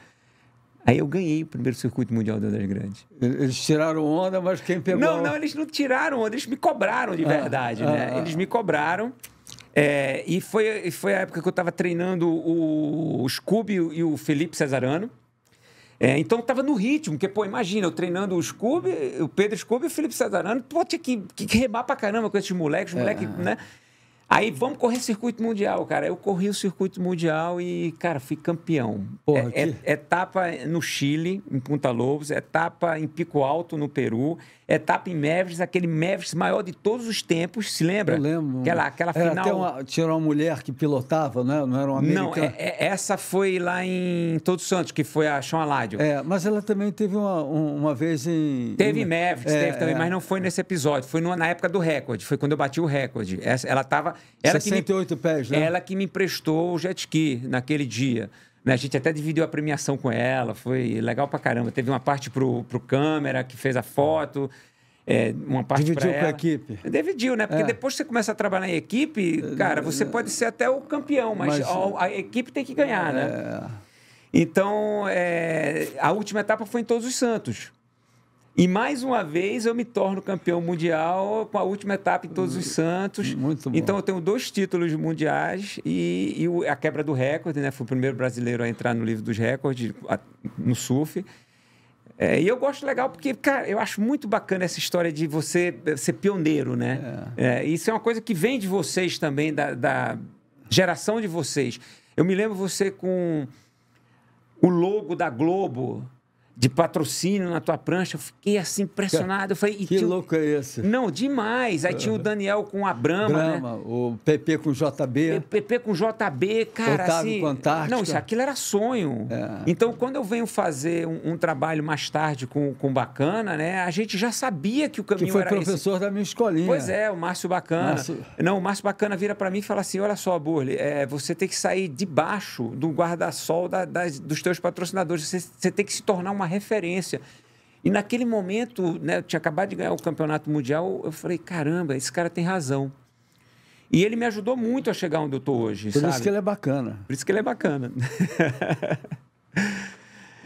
Aí eu ganhei o primeiro circuito mundial de ondas grandes. Eles tiraram onda, mas quem pegou. Não, não, eles não tiraram onda, eles me cobraram de ah, verdade, né? ah, né? Ah, eles me cobraram. É, e foi, foi a época que eu estava treinando o, o Scooby e o Felipe Cesarano. É, então estava no ritmo, porque, pô, imagina, eu treinando o Scooby, o Pedro Scooby e o Felipe Cesarano, pô, tinha que, que remar pra caramba com esses moleques, os moleques, é. né? Aí vamos correr circuito mundial, cara. Eu corri o circuito mundial e, cara, fui campeão. Porra, é, que... É, é etapa no Chile, em Punta Lobos, é etapa em Pico Alto, no Peru, etapa em Mavres, aquele Mavres maior de todos os tempos, se lembra? Eu lembro. Aquela, aquela era final. uma, tinha uma mulher que pilotava, né? Não era uma americana. Não, é, é, essa foi lá em Todos Santos, que foi a Sean Aládio. É, mas ela também teve uma, uma vez em. Teve em Mavres, teve também, mas não foi nesse episódio. Foi numa, na época do recorde, foi quando eu bati o recorde. Essa, ela estava ela, 68 que me, pés, né? Ela que me emprestou o jet ski naquele dia. Né? A gente até dividiu a premiação com ela, foi legal pra caramba. Teve uma parte pro, pro câmera que fez a foto. É, uma parte Dividiu com ela. a equipe. Dividiu, né? Porque é. depois que você começa a trabalhar em equipe, cara, você é. pode ser até o campeão, mas, mas a, a, equipe tem que ganhar, né? é... né? Então, é, a última etapa foi em Todos os Santos. E mais uma vez eu me torno campeão mundial com a última etapa em Todos os hum, Santos. Muito bom. Então eu tenho dois títulos mundiais e, e a quebra do recorde, né? Fui o primeiro brasileiro a entrar no livro dos recordes no surf. É, e eu gosto legal porque, cara, eu acho muito bacana essa história de você eh, ser pioneiro, né? É. É, isso é uma coisa que vem de vocês também, da, da geração de vocês. Eu me lembro você com o logo da Globo de patrocínio na tua prancha. Eu fiquei assim impressionado. Eu falei, que louco é esse? Não, demais. Aí tinha o Daniel com a Brahma, né? Brahma né? o PP com o JB. PP com o JB, cara. Otávio assim, com Antártica. Não, isso, aquilo era sonho. É. Então, quando eu venho fazer um, um, trabalho mais tarde com, com Bacana, né? A gente já sabia que o caminho que foi professor esse. da minha escolinha. Pois é, o Márcio Bacana. Márcio... Não, o Márcio Bacana vira para mim e fala assim, olha só, Burle, é, você tem que sair debaixo do guarda-sol da, das, dos teus patrocinadores. Você, você tem que se tornar uma uma referência. E naquele momento, né, eu tinha acabado de ganhar o campeonato mundial, eu falei, caramba, esse cara tem razão. E ele me ajudou muito a chegar onde eu estou hoje. Por sabe? isso que ele é bacana. Por isso que ele é bacana.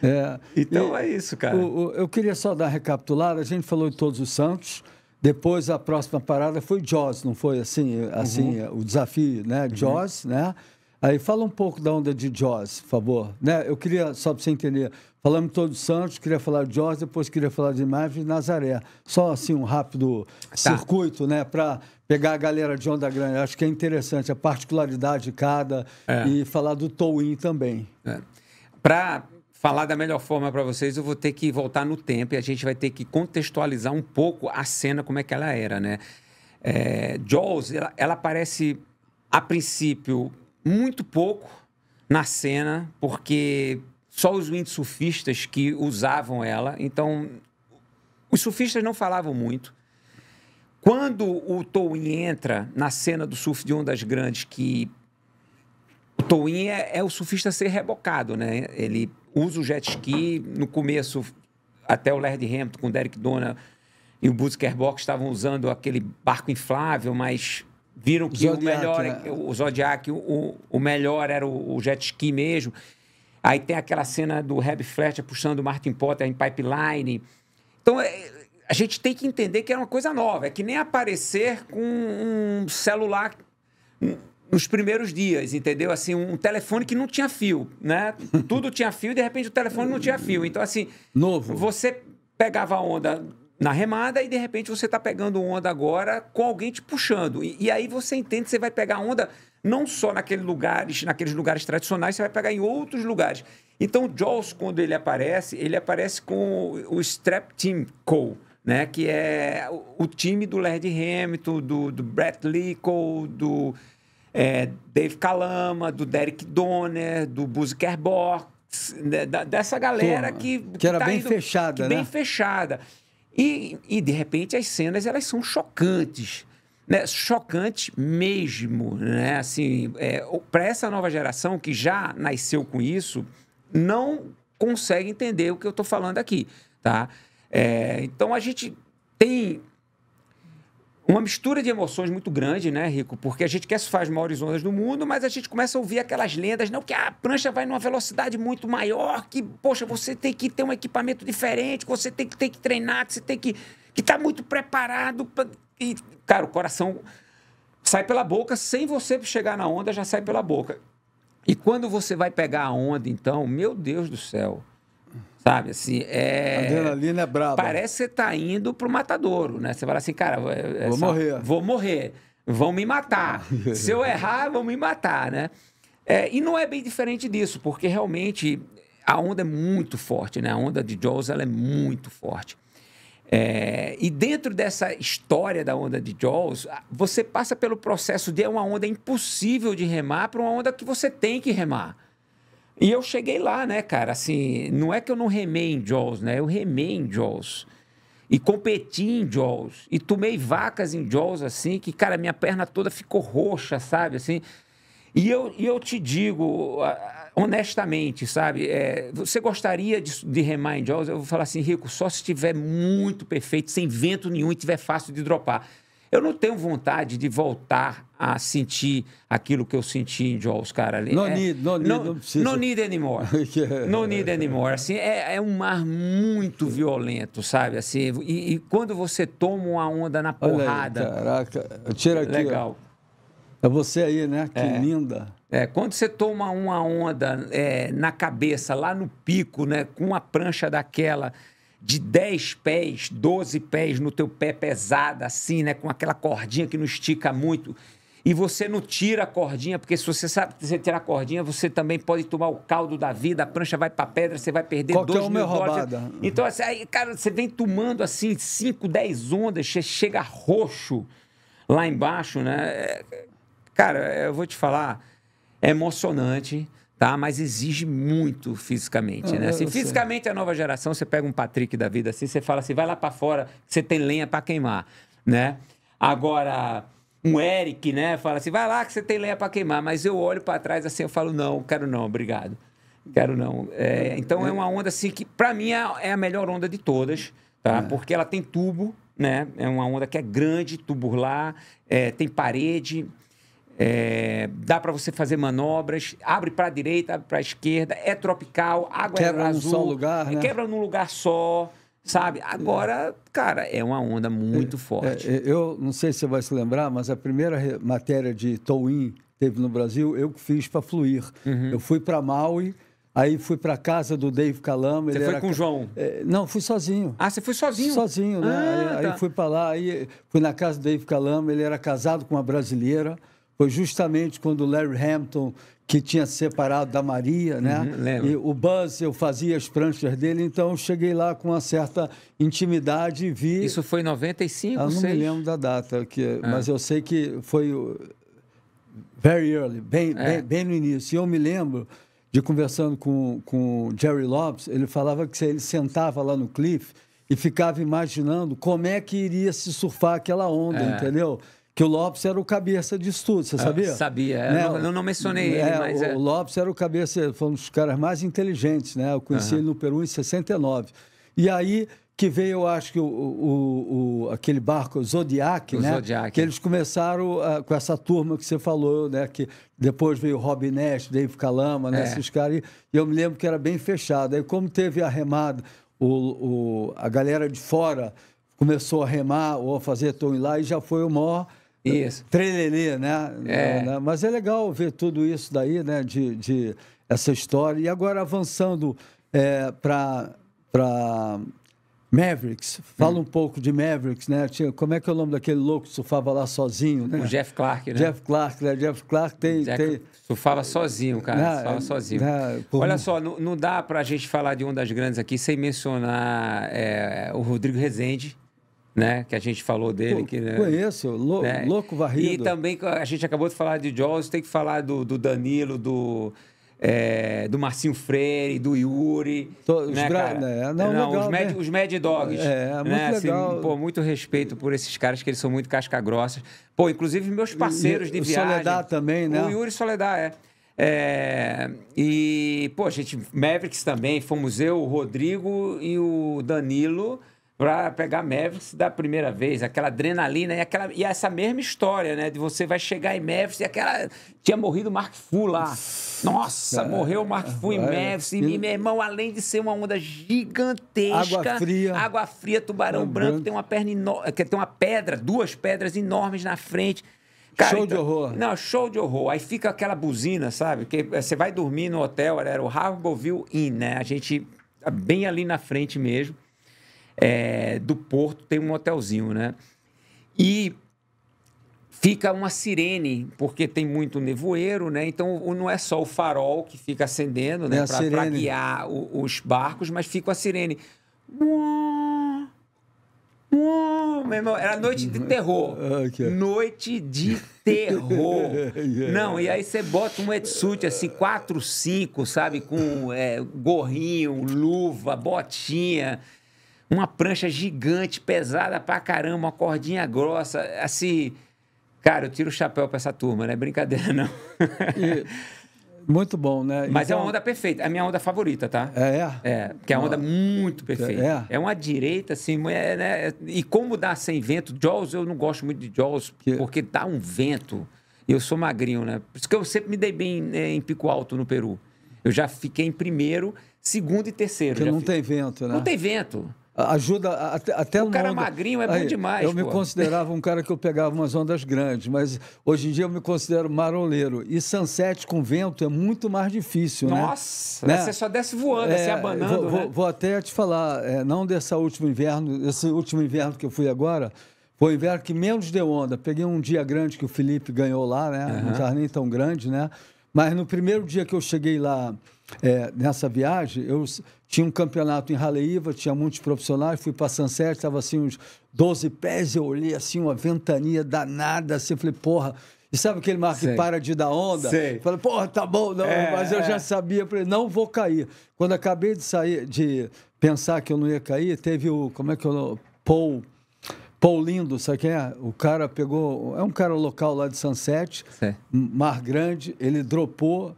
é, então é isso, cara. O, o, eu queria só dar recapitulada. A gente falou de todos os Santos. Depois a próxima parada foi Jaws, não foi assim, assim uhum. o desafio, né? Uhum. Jaws, né? Aí fala um pouco da onda de Jaws, por favor. Né? Eu queria, só para você entender, falamos todos os Santos, queria falar de Jaws, depois queria falar de Imagem de Nazaré. Só assim um rápido tá. circuito, né? Para pegar a galera de onda grande. Acho que é interessante a particularidade de cada é. e falar do Towin também. É. Para falar da melhor forma para vocês, eu vou ter que voltar no tempo e a gente vai ter que contextualizar um pouco a cena, como é que ela era, né? É, Jaws, ela, ela aparece, a princípio, muito pouco na cena, porque só os windsurfistas que usavam ela. Então, os surfistas não falavam muito. Quando o Towin entra na cena do surf de ondas grandes, que o Towin é, é, o surfista ser rebocado, né? Ele usa o jet ski no começo, até o Laird Hampton com o Derek Dona e o Busker Box estavam usando aquele barco inflável, mas viram que né? Zodiac, o melhor, é. o Zodiac, o, o melhor era o, o jet ski mesmo. Aí tem aquela cena do Reb Fletcher puxando o Martin Potter em Pipeline. Então, é, a gente tem que entender que era uma coisa nova. É que nem aparecer com um celular nos primeiros dias, entendeu? Assim, um telefone que não tinha fio, né? Tudo tinha fio e, de repente, o telefone não tinha fio. Então, assim... Novo. Você pegava a onda na remada e de repente você está pegando onda agora com alguém te puxando. E, e, aí você entende que você vai pegar onda não só naqueles lugares, naqueles lugares tradicionais, você vai pegar em outros lugares. Então, Jaws, quando ele aparece, ele aparece com o Strap Team Co., né? que é o, o time do Led Hamilton, do, do Brett Lico, do é, Dave Calama, do Derek Donner, do Buzz Kerbox, né? dessa galera que, que... era tá bem indo, fechada, que né? Bem fechada. E, e de repente as cenas elas são chocantes, né? Chocantes mesmo, né? Assim, é, para essa nova geração que já nasceu com isso, não consegue entender o que eu estou falando aqui, tá? É, então a gente tem uma mistura de emoções muito grande, né, Rico? Porque a gente quer surfar as maiores ondas do mundo, mas a gente começa a ouvir aquelas lendas, não, né? que a prancha vai numa velocidade muito maior, que, poxa, você tem que ter um equipamento diferente, que você tem que, tem que treinar, que você tem que que tá muito preparado. Pra... E, cara, o coração sai pela boca, sem você chegar na onda, já sai pela boca. E quando você vai pegar a onda, então, meu Deus do céu, Sabe, assim, é... A adrenalina é braba. Parece que você tá indo pro matadouro, né? Você fala assim, cara... Vou é, é morrer. Vou morrer. Vão me matar. Se eu errar, vão me matar, né? É, e não é bem diferente disso, porque realmente a onda é muito forte, né? A onda de Jaws, ela é muito forte. É, e dentro dessa história da onda de Jaws, você passa pelo processo de é uma onda impossível de remar para uma onda que você tem que remar. E eu cheguei lá, né, cara? Assim, não é que eu não remei em Jaws, né? Eu remei em Jaws. E competi em Jaws. E tomei vacas em Jaws, assim, que, cara, minha perna toda ficou roxa, sabe? Assim. E eu, e eu te digo, honestamente, sabe? É, você gostaria de, de remar em Jaws? Eu vou falar assim, Rico, só se estiver muito perfeito, sem vento nenhum e tiver fácil de dropar. Eu não tenho vontade de voltar a sentir aquilo que eu senti em Jaws, cara. ali. é, need, no need, no, não precisa. No need anymore. no need anymore. Assim, é, é um mar muito violento, sabe? Assim, e, e quando você toma uma onda na porrada... Aí, caraca, tira aqui. Legal. É você aí, né? Que é. linda. É, quando você toma uma onda é, na cabeça, lá no pico, né, com uma prancha daquela, de 10 pés, 12 pés no teu pé pesada, assim, né? Com aquela cordinha que não estica muito. E você não tira a cordinha, porque se você sabe que você tirar a cordinha, você também pode tomar o caldo da vida, a prancha vai para pedra, você vai perder Qual dois é mil meu Roubada. Então, assim, aí, cara, você vem tomando assim 5, 10 ondas, você chega roxo lá embaixo, né? É, cara, eu vou te falar, é emocionante tá? Mas exige muito fisicamente, ah, né? É, assim, fisicamente sei. É a nova geração, você pega um Patrick da vida assim, você fala assim, vai lá para fora, você tem lenha para queimar, né? Agora um Eric, né? Fala assim, vai lá que você tem lenha para queimar, mas eu olho para trás assim, eu falo não, quero não, obrigado, quero não. É, então é uma onda assim que para mim é, é a melhor onda de todas, tá? Porque ela tem tubo, né? É uma onda que é grande, tubular, é, tem parede. É, dá para você fazer manobras, abre para a direita, abre para a esquerda, é tropical, água é quebra é azul, num só lugar, é, né? quebra num lugar só, sabe? Agora, cara, é uma onda muito é, forte. É, é eu não sei se você vai se lembrar, mas a primeira matéria de Towin teve no Brasil, eu fiz para fluir. Uhum. Eu fui para Maui. Aí fui para casa do Dave Calama. Você foi era... com o João? Não, fui sozinho. Ah, você foi sozinho? Sozinho, né? Ah, aí, tá. aí fui para lá, aí fui na casa do Dave Calama. Ele era casado com uma brasileira foi justamente quando o Larry Hampton, que tinha separado da Maria, né? Uhum, e o Buzz, eu fazia as pranchas dele, então eu cheguei lá com uma certa intimidade e vi... Isso foi em 95, ah, Eu Não 6? me lembro da data, que, ah. mas eu sei que foi very early, bem, é. bem, bem, no início. E eu me lembro de conversando com, com Jerry Lopes, ele falava que ele sentava lá no Cliff e ficava imaginando como é que iria se surfar aquela onda, é. entendeu? Entendeu? que o Lopes era o cabeça de estudo, você ah, sabia? sabia, né? eu, não, eu, não, mencionei é, ele, mas... O, é... Lopes era o cabeça, foi um dos caras mais inteligentes, né? Eu conheci uhum. ele no Peru em 69. E aí que veio, eu acho que o, o, o aquele barco, o Zodiac, o né? Zodiac. Que eles começaram ah, com essa turma que você falou, né? Que depois veio o Robin Nash, Dave Calama, né? É. Esses caras. E eu me lembro que era bem fechado. Aí como teve a remada, o, o, a galera de fora começou a remar ou a fazer tom lá e já foi o maior isso. Trelelê, né? É. Né? Mas é legal ver tudo isso daí, né? De, de essa história. E agora avançando é, para Mavericks. Fala hum. um pouco de Mavericks, né? Tinha, como é que é o nome daquele louco que surfava lá sozinho, né? O Jeff Clark, né? Jeff Clark, né? Jeff Clark tem... Jeff tem... Surfava sozinho, cara. Não, né? surfava sozinho. Não, né? por... Olha só, não, não dá para a gente falar de um das grandes aqui sem mencionar é, o Rodrigo Rezende, né? Que a gente falou dele. Eu, que, né? Conheço, né? louco varrido. E também a gente acabou de falar de Jaws, tem que falar do, do Danilo, do. É, do Marcinho Freire, do Yuri. Tô, né, bra... Né, não, não legal, os, mad, né? os Mad Dogs. É, é né, muito né? legal. Assim, pô, muito respeito por esses caras, que eles são muito casca-grossas. Pô, inclusive meus parceiros e, de viagem. O Soledad também, né? O Yuri Soledad, é. É, e, pô, a gente, Mavericks também, fomos eu, o Rodrigo e o Danilo para pegar Mavericks da primeira vez, aquela adrenalina e, aquela, e essa mesma história, né? De você vai chegar em Mavericks e aquela. Tinha morrido o Mark Fu lá. Nossa, é, morreu o Mark Fu é, em Mavericks. É. E meu irmão, além de ser uma onda gigantesca. Água fria. Água fria, tubarão branco, branco, tem uma perna enorme. Tem uma pedra, duas pedras enormes na frente. Cara, show então, de horror. Não, show de horror. Aí fica aquela buzina, sabe? Que eh, você vai dormir no hotel, era o Harborville Inn, né? A gente bem ali na frente mesmo é, do porto tem um hotelzinho, né? E fica uma sirene, porque tem muito nevoeiro, né? Então não é só o farol que fica acendendo, né? É para guiar o, os barcos, mas fica a sirene. meu irmão, era noite de terror. Okay. Ah, é. Noite de terror. yeah. Não, e aí você bota um wetsuit assim, 4, 5, sabe? Com é, gorrinho, luva, botinha uma prancha gigante, pesada pra caramba, uma cordinha grossa, assim. Cara, eu tiro o chapéu pra essa turma, não é brincadeira, não. E, muito bom, né? Mas então... é uma então onda perfeita, é a minha onda favorita, tá? É? É, porque é uma onda muito perfeita. É, é uma direita, assim, é, né? É, e como dá sem vento, Jaws, eu não gosto muito de Jaws, que... porque dá um vento. E eu sou magrinho, né? Por isso que eu sempre me dei bem né, em pico alto no Peru. Eu já fiquei em primeiro, segundo e terceiro. Porque não fiquei. tem vento, né? Não tem vento ajuda até, até o no cara onda. magrinho é bom Aí, demais. Eu pô. me considerava um cara que eu pegava umas ondas grandes, mas hoje em dia eu me considero maroleiro. E sunset com vento é muito mais difícil, né? Nossa, né? você só desce voando, assim, é, se abanando. Vou, né? vou, vou, até te falar, é, não desse último inverno, esse último inverno que eu fui agora. Foi o inverno que menos deu onda. Peguei um dia grande que o Felipe ganhou lá, né? Uhum. Não estava nem tão grande, né? Mas no primeiro dia que eu cheguei lá é, nessa viagem, eu tinha um campeonato em Raleiva, tinha muitos profissionais, fui para Sunset, estava assim uns 12 pés, eu olhei assim uma ventania danada, assim, falei, porra, e sabe aquele mar que Sei. para de dar onda? Sei. porra, tá bom, não, é, mas eu é. já sabia, falei, não vou cair. Quando acabei de sair, de pensar que eu não ia cair, teve o, como é que eu, é Paul, Paul Lindo, sabe quem é? O cara pegou, é um cara local lá de Sunset, Sei. Mar Grande, ele dropou,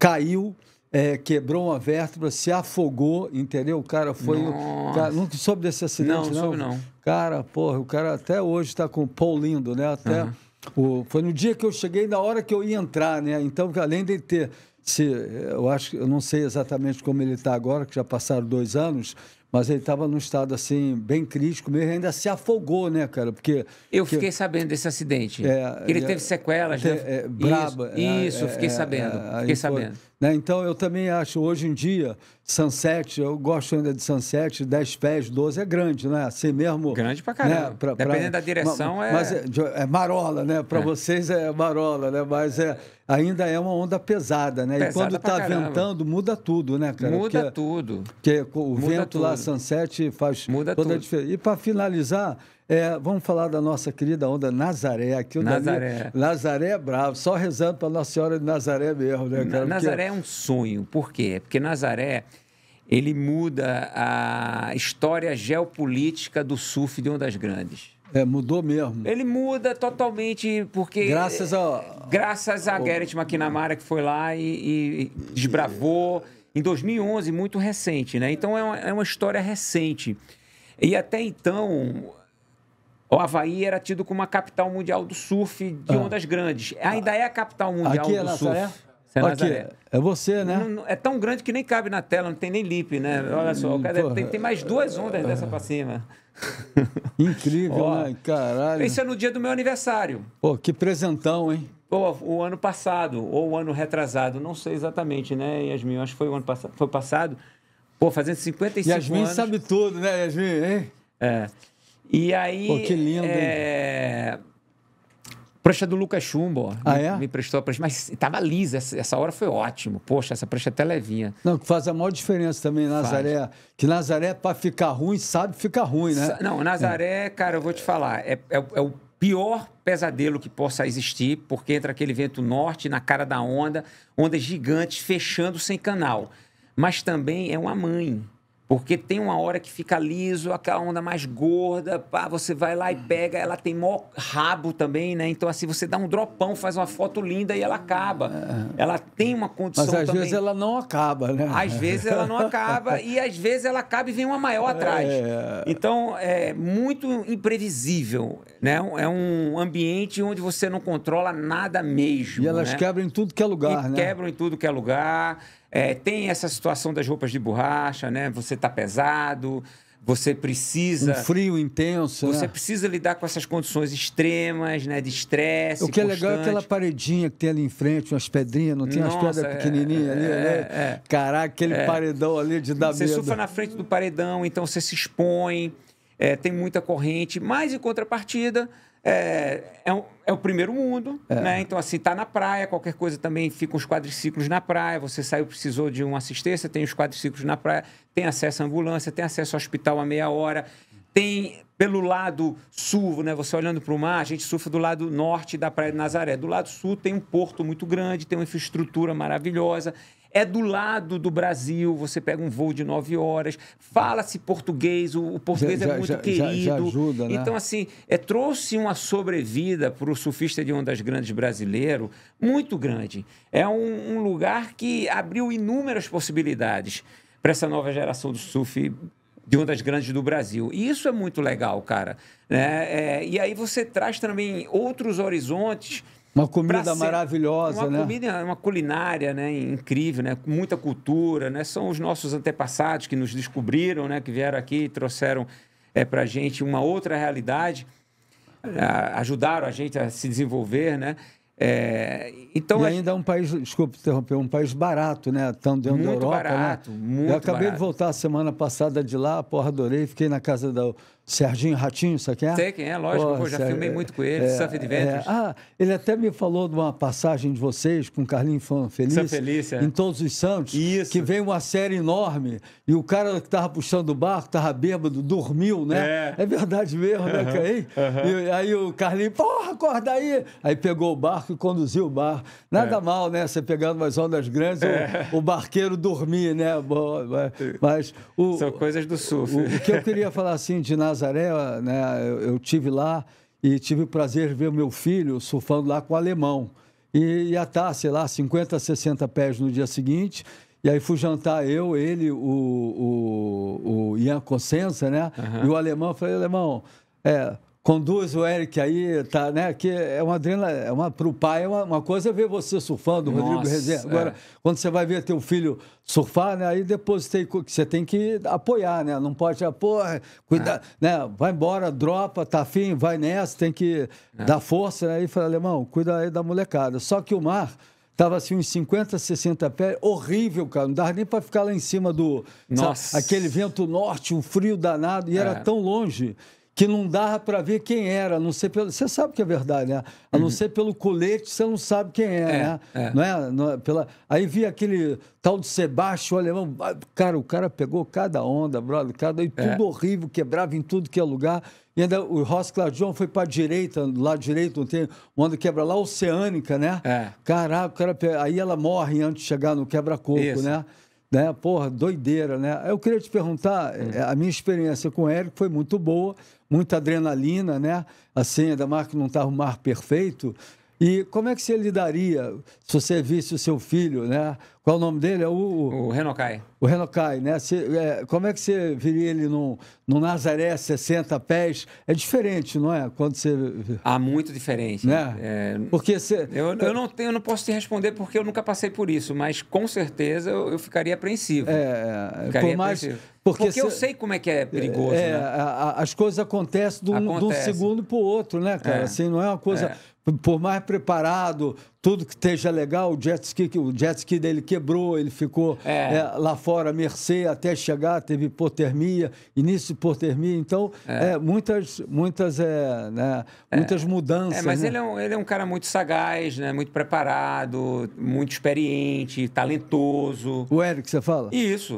caiu, é, quebrou uma vértebra, se afogou, entendeu? O cara foi. O cara, nunca soube desse acidente, não? Não soube, não. Cara, porra, o cara até hoje está com o Paul lindo, né? Até. Uhum. O, foi no dia que eu cheguei, na hora que eu ia entrar, né? Então, além de ter. Se, eu acho eu não sei exatamente como ele está agora, que já passaram dois anos, mas ele estava num estado assim bem crítico, mesmo ainda se afogou, né, cara? Porque eu fiquei que... sabendo desse acidente. É, ele é, teve sequelas, te, né? É, é, braba. Isso, isso é, fiquei é, sabendo. fiquei sabendo. Foi, né? Então, eu também acho, hoje em dia, Sunset, eu gosto ainda de Sunset, 10 pés, 12 é grande, né? Assim mesmo. Grande pra né? caramba. Né? Pra, Dependendo pra... da direção, Ma, é. Mas é, é, marola, né? Para é. vocês é marola, né? Mas é, ainda é uma onda pesada, né? Pesada e quando tá caramba. ventando, muda tudo, né, cara? Muda porque, tudo. Porque o muda vento tudo. lá, Sunset, faz muda toda tudo. a diferença. E para finalizar. É, vamos falar da nossa querida onda Nazaré. Aqui, Nazaré. Nazaré é bravo, só rezando para Nossa Senhora de Nazaré mesmo, né, cara? Nazaré Porque... é um sonho. Por quê? Porque Nazaré ele muda a história geopolítica do surf de Ondas Grandes. É, mudou mesmo. Ele muda totalmente, porque. Graças a. Graças a o... Garrett McNamara, que foi lá e, e desbravou em 2011, muito recente, né? Então é uma, é uma história recente. E até então, o Havaí era tido como a capital mundial do surf de ah. ondas grandes. Ainda ah. é a capital mundial Aqui é do Nazaré? surf. É Aqui, é você, né? Não, não, é tão grande que nem cabe na tela, não tem nem lip, né? Olha só, cara, tem, tem, mais duas ondas dessa pra cima. Incrível, oh, né? Caralho. Isso é no dia do meu aniversário. Pô, que presentão, hein? Pô, o ano passado, ou o ano retrasado, não sei exatamente, né, Yasmin? Acho que foi o ano passado. Foi passado. Pô, fazendo 55 Yasmin anos. Yasmin sabe tudo, né, Yasmin? Hein? É. E aí. Pô, que lindo, é... hein? Prancha do Lucas Chumbo, Ah, me, é? me prestou a prancha. Mas estava lisa, essa, essa, hora foi ótimo. Poxa, essa prancha até levinha. Não, faz a maior diferença também, Nazaré. Faz. Que Nazaré, para ficar ruim, sabe ficar ruim, né? Não, Nazaré, é. cara, eu vou te falar, é, é, é o pior pesadelo que possa existir, porque entra aquele vento norte na cara da onda, ondas gigantes fechando sem canal. Mas também é uma mãe. Porque tem uma hora que fica liso, aquela onda mais gorda, pá, você vai lá e pega, ela tem mó rabo também, né? Então, assim, você dá um dropão, faz uma foto linda e ela acaba. É. Ela tem uma condição Mas às também. vezes ela não acaba, né? Às vezes ela não acaba e às vezes ela acaba e vem uma maior atrás. É... Então, é muito imprevisível, né? É um ambiente onde você não controla nada mesmo. E elas né? quebram em tudo que é lugar, e né? quebram em tudo que é lugar. É, tem essa situação das roupas de borracha, né? Você está pesado, você precisa. Um frio intenso. Você né? precisa lidar com essas condições extremas, né? De estresse. O que constante. é legal é aquela paredinha que tem ali em frente, umas pedrinhas, não tem Nossa, umas pedras é, pequenininhas é, ali, né? É, é, Caraca, aquele é. paredão ali de dar Você surfa na frente do paredão, então você se expõe, é, tem muita corrente, mas em contrapartida é, é, um, é, o primeiro mundo, é. né? Então, assim, tá na praia, qualquer coisa também fica os quadriciclos na praia. Você saiu, precisou de uma assistência, tem os quadriciclos na praia, tem acesso à ambulância, tem acesso ao hospital a meia hora. Tem pelo lado sul, né? Você olhando para o mar, a gente surfa do lado norte da Praia de Nazaré. Do lado sul tem um porto muito grande, tem uma infraestrutura maravilhosa é do lado do Brasil, você pega um voo de nove horas, fala-se português, o, o português já, é muito já, querido. Já, ajuda, né? Então, assim, é, trouxe uma sobrevida para o surfista de ondas grandes brasileiro muito grande. É um, um lugar que abriu inúmeras possibilidades para essa nova geração do surf de ondas grandes do Brasil. E isso é muito legal, cara. Né? É, e aí você traz também outros horizontes uma comida maravilhosa, uma né? Comida, uma culinária, né? Incrível, né? Muita cultura, né? São os nossos antepassados que nos descobriram, né? Que vieram aqui e trouxeram é, para a gente uma outra realidade, a, ajudaram a gente a se desenvolver, né? É, então e ainda é um país, desculpe interromper, um país barato, né? tão dentro muito da Europa. Né? Barato, né? Muito Eu acabei barato. de voltar semana passada de lá, porra, adorei. Fiquei na casa da, Serginho Ratinho, você quer? É? Sei quem é, lógico, oh, pô, já Ser... filmei é, muito com ele, é, Surf é. Adventures. É... Ah, ele até me falou de uma passagem de vocês com Carlinhos Feliz, São Feliz em Todos os Santos, Isso. que veio uma série enorme e o cara que estava puxando o barco, estava bêbado, dormiu, né? É, é verdade mesmo, uhum, né, Caim? Uhum. E aí o Carlinhos, porra, acorda aí! Aí pegou o barco e conduziu o barco. Nada mal, né? Você pegando umas ondas grandes, o, o, barqueiro dormir, né? Mas, mas o, São coisas do surf. O, o que eu queria falar assim de nada Nazaré, né, eu, eu tive lá e tive o prazer de ver meu filho surfando lá com o alemão. E ia estar, tá, sei lá, 50, 60 pés no dia seguinte. E aí fui jantar eu, ele, o, o, o Ian Consenza, né? Uhum. E o alemão, eu falei, alemão, é, conduz o Eric aí, tá, né? Que é uma adrenalina, é uma pro pai é uma, uma coisa ver você surfando, Nossa, Rodrigo Rezende. É. Agora, é. quando você vai ver teu filho surfar, né? Aí depois tem, você tem que apoiar, né? Não pode apoiar, cuidar, é. né? Vai embora, dropa, tá afim, vai nessa, tem que é. dar força, né? E fala, alemão, cuida aí da molecada. Só que o mar Tava assim, uns 50, 60 pés, horrível, cara. Não dava nem para ficar lá em cima do. Nossa. Sabe, aquele vento norte, um frio danado, e era é. tão longe que não dava para ver quem era, a não ser pelo. Você sabe que é verdade, né? A não uhum. ser pelo colete, você não sabe quem é, é né? É. Não é? Não, é pela... Aí vi aquele tal de Sebastião alemão. Ah, cara, o cara pegou cada onda, brother, cada. E tudo é. horrível, quebrava em tudo que é lugar. E ainda o Ross Cladion foi para a direita, lá direito, não tem onda quebra lá, oceânica, né? É. Caraca, o cara aí ela morre antes de chegar no quebra-coco, né? né? Porra, doideira, né? Eu queria te perguntar, uhum. É, a minha experiência com o Eric foi muito boa muita adrenalina, né? a senha da marca não estava tá o mar perfeito. E como é que você lidaria se você visse o seu filho, né? Qual é o nome dele? É o... O O Renokai, né? Você, é, como é que você viria ele no, no Nazaré 60 pés? É diferente, não é? Quando você... Ah, muito diferente. Né? É... Porque você... Eu, eu, não tenho, eu não posso te responder porque eu nunca passei por isso, mas com certeza eu, eu ficaria apreensivo. É, é ficaria por mais... Apreensivo. Porque, porque eu sei como é que é perigoso, é, né? a, a, as coisas acontecem de um, Acontece. de um segundo para o outro, né, cara? É. Assim, não é uma coisa... É por mais preparado, tudo que esteja legal, o jet ski, o jet ski dele quebrou, ele ficou é. É, lá fora, mercê, até chegar, teve hipotermia, início de hipotermia. Então, é. é muitas, muitas, é, né, é. muitas mudanças. mas né? ele, é um, ele é um cara muito sagaz, né, muito preparado, muito experiente, talentoso. O Eric, você fala? Isso.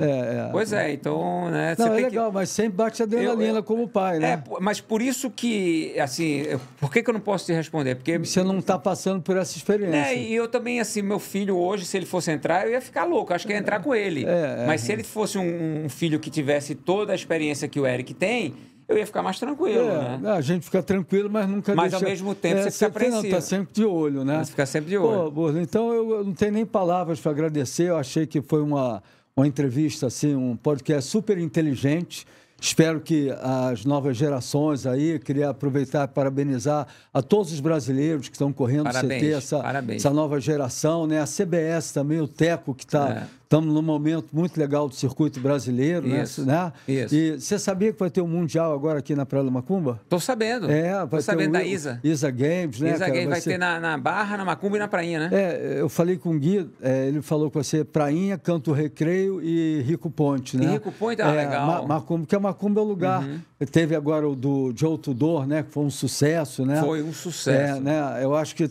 Pois é, então. Né, Não, é legal, que... mas sempre bate adrenalina eu, como pai, né? É, mas por isso que, assim, por que, que eu não posso te responder? Porque. Você não está passando por essa experiência. É, e eu também, assim, meu filho hoje, se ele fosse entrar, eu ia ficar louco. Acho que ia entrar com ele. É, é, Mas se ele fosse um, um filho que tivesse toda a experiência que o Eric tem, eu ia ficar mais tranquilo, é, né? A gente fica tranquilo, mas nunca mas deixa... Mas, ao mesmo tempo, é, você fica apreensivo. Não, tá sempre de olho, né? Você fica sempre de olho. Pô, então, eu, não tenho nem palavras para agradecer. Eu achei que foi uma, uma entrevista, assim, um podcast super inteligente. Espero que as novas gerações aí, queria aproveitar e parabenizar a todos os brasileiros que estão correndo parabéns, CT, essa, parabéns. essa nova geração, né? A CBS também, o Teco, que está é Estamos num momento muito legal do circuito brasileiro, né? isso, né? Isso. E você sabia que vai ter um Mundial agora aqui na Praia do Macumba? Estou sabendo. É, vai Tô ter sabendo o, da Isa. Isa Games, né? Isa cara? Games vai, vai ser... ter na, na, Barra, na Macumba e na Prainha, né? É, eu falei com o Gui, é, ele falou com você Prainha, Canto Recreio e Rico Ponte, né? E Rico Ponte, ah, é, legal. Ma Macumba, porque a Macumba é o lugar. Uhum. Teve agora o do Joe Tudor, né? Que foi um sucesso, né? Foi um sucesso. É, né? Eu acho que,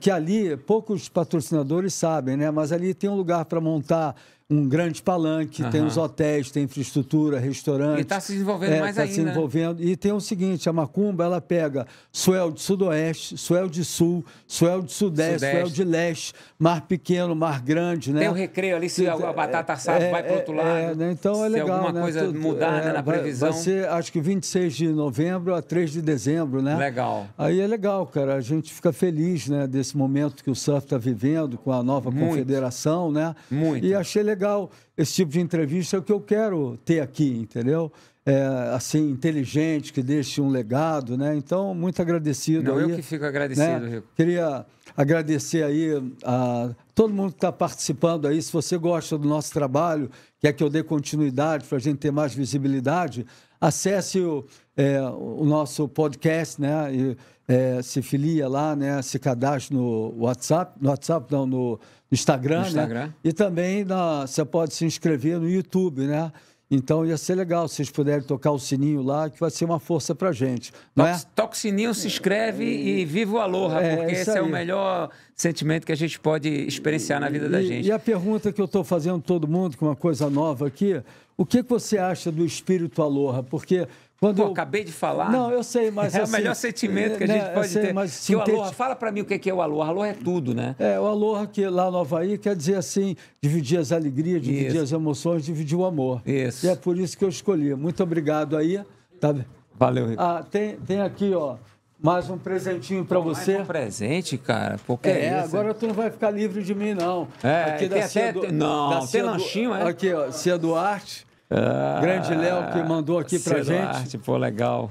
que ali poucos patrocinadores sabem, né? Mas ali tem um lugar para montar 우리가 아, um grande palanque, uhum. tem os hotéis, tem infraestrutura, restaurante. E está se desenvolvendo é, mais tá ainda. Está né? se desenvolvendo. E tem o seguinte, a Macumba, ela pega suel de sudoeste, suel de sul, suel de sudeste, sudeste. suel de leste, mar pequeno, mar grande, né? Tem o um recreio ali, se, a é, batata assada é, vai para outro é, é, lado. É, né? Então é legal, Se alguma né? coisa Tudo, mudar né? na vai, previsão. Vai ser, acho que 26 de novembro a 3 de dezembro, né? Legal. Aí é legal, cara. A gente fica feliz, né? Desse momento que o surf está vivendo com a nova Muito. confederação, né? Muito. E achei legal legal. Esse tipo de entrevista é o que eu quero ter aqui, entendeu? É, assim, inteligente, que deixe um legado, né? Então, muito agradecido Não, aí. eu que fico né? agradecido, né? Rico. Queria agradecer aí a todo mundo que está participando aí. Se você gosta do nosso trabalho, quer que eu dê continuidade para a gente ter mais visibilidade, Acesse o, é, o nosso podcast, né? E, é, se filia lá, né? Se cadastre no WhatsApp, no WhatsApp não, no Instagram, no né, Instagram. Né? E também na, você pode se inscrever no YouTube, né? Então ia ser legal se vocês puderem tocar o sininho lá, que vai ser uma força pra gente. Não toque, é? sininho, se inscreve e, e viva o Aloha, é, porque esse aí. é o melhor sentimento que a gente pode experienciar e, na vida e, da gente. E a pergunta que eu estou fazendo todo mundo, com uma coisa nova aqui, o que, que você acha do espírito Aloha? Porque quando Pô, eu... acabei de falar. Não, eu sei, mas. É assim, o melhor sentimento que a né, gente né, pode sei, assim, ter. Mas sintete... o Aloha, fala para mim o que é o Aloha. Aloha é tudo, né? É, o Aloha que lá no Havaí quer dizer assim, dividir as alegrias, dividir isso. as emoções, dividir o amor. Isso. E é por isso que eu escolhi. Muito obrigado aí. Tá... Valeu, Rico. Ah, tem, tem aqui, ó. Mais um presentinho para você. Mais um presente, cara? Porque é, é isso? agora tu não vai ficar livre de mim, não. É, aqui tem da até... du... Não, da tem Cia lanchinho, du... é? Aqui, ó, Cia Duarte. Ah, Grande Léo que mandou aqui pra gente. Arte, pô, legal.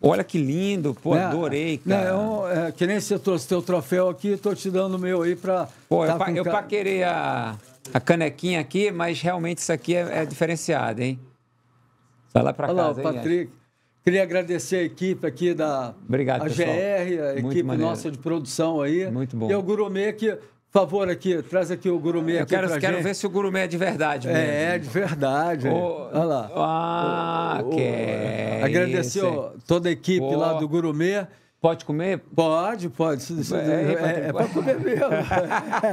Olha que lindo, pô, né? adorei, né, cara. é, que nem você trouxe teu troféu aqui, tô te dando o meu aí pra. Pô, tá eu, pa, eu paquerei a, a canequinha aqui, mas realmente isso aqui é, é diferenciado, hein? Vai lá pra Olha casa. Olha Patrick. Aí, Queria agradecer a equipe aqui da Obrigado, a GR, a Muito equipe maneiro. nossa de produção aí. Muito bom. E o Gourmet que favor aqui, traz aqui o gurumê aqui quero, quero gente. ver se o gurumê é de verdade é, mesmo. É, de verdade. Oh, Olha lá. Ah, oh, que é. Agradecer toda a equipe oh. lá do gurumê. Pode comer? Pode, pode. É, é, é, é para comer mesmo.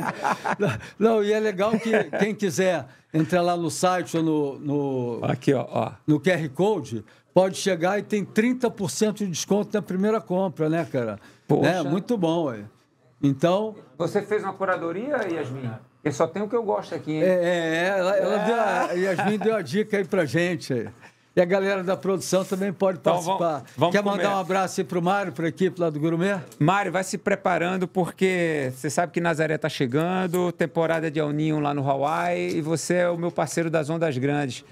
Não, e é legal que quem quiser entrar lá no site ou no, no, Aqui, ó, ó. no QR Code, pode chegar e tem 30% de desconto na primeira compra, né, cara? Poxa. muito bom, aí. Então. Você fez uma curadoria, Yasmin? Eu só tenho o que eu gosto aqui. Hein? É, é, é ela, ela é. Deu a, a é. Yasmin deu a dica aí pra gente. E a galera da produção também pode então, participar. Vamos, vamos Quer mandar comer. um abraço aí pro Mário, pra equipe lá do Gourmet? Mário, vai se preparando, porque você sabe que Nazaré tá chegando, temporada de El lá no Hawaii, e você é o meu parceiro das Ondas Grandes.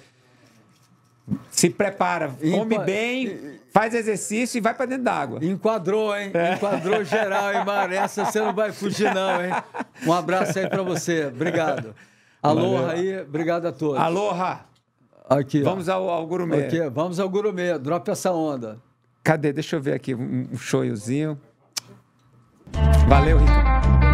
Se prepara, come bem, faz exercício e vai para dentro d'água. Enquadrou, hein? É. Enquadrou geral, hein, Mário? Essa você não vai fugir, não, hein? Um abraço aí para você. Obrigado. Aloha aí, obrigado a todos. Aloha! Aqui. Vamos ao, ao Aqui, vamos ao gourmet, drop essa onda. Cadê? Deixa eu ver aqui um showzinho. Valeu, Ricardo.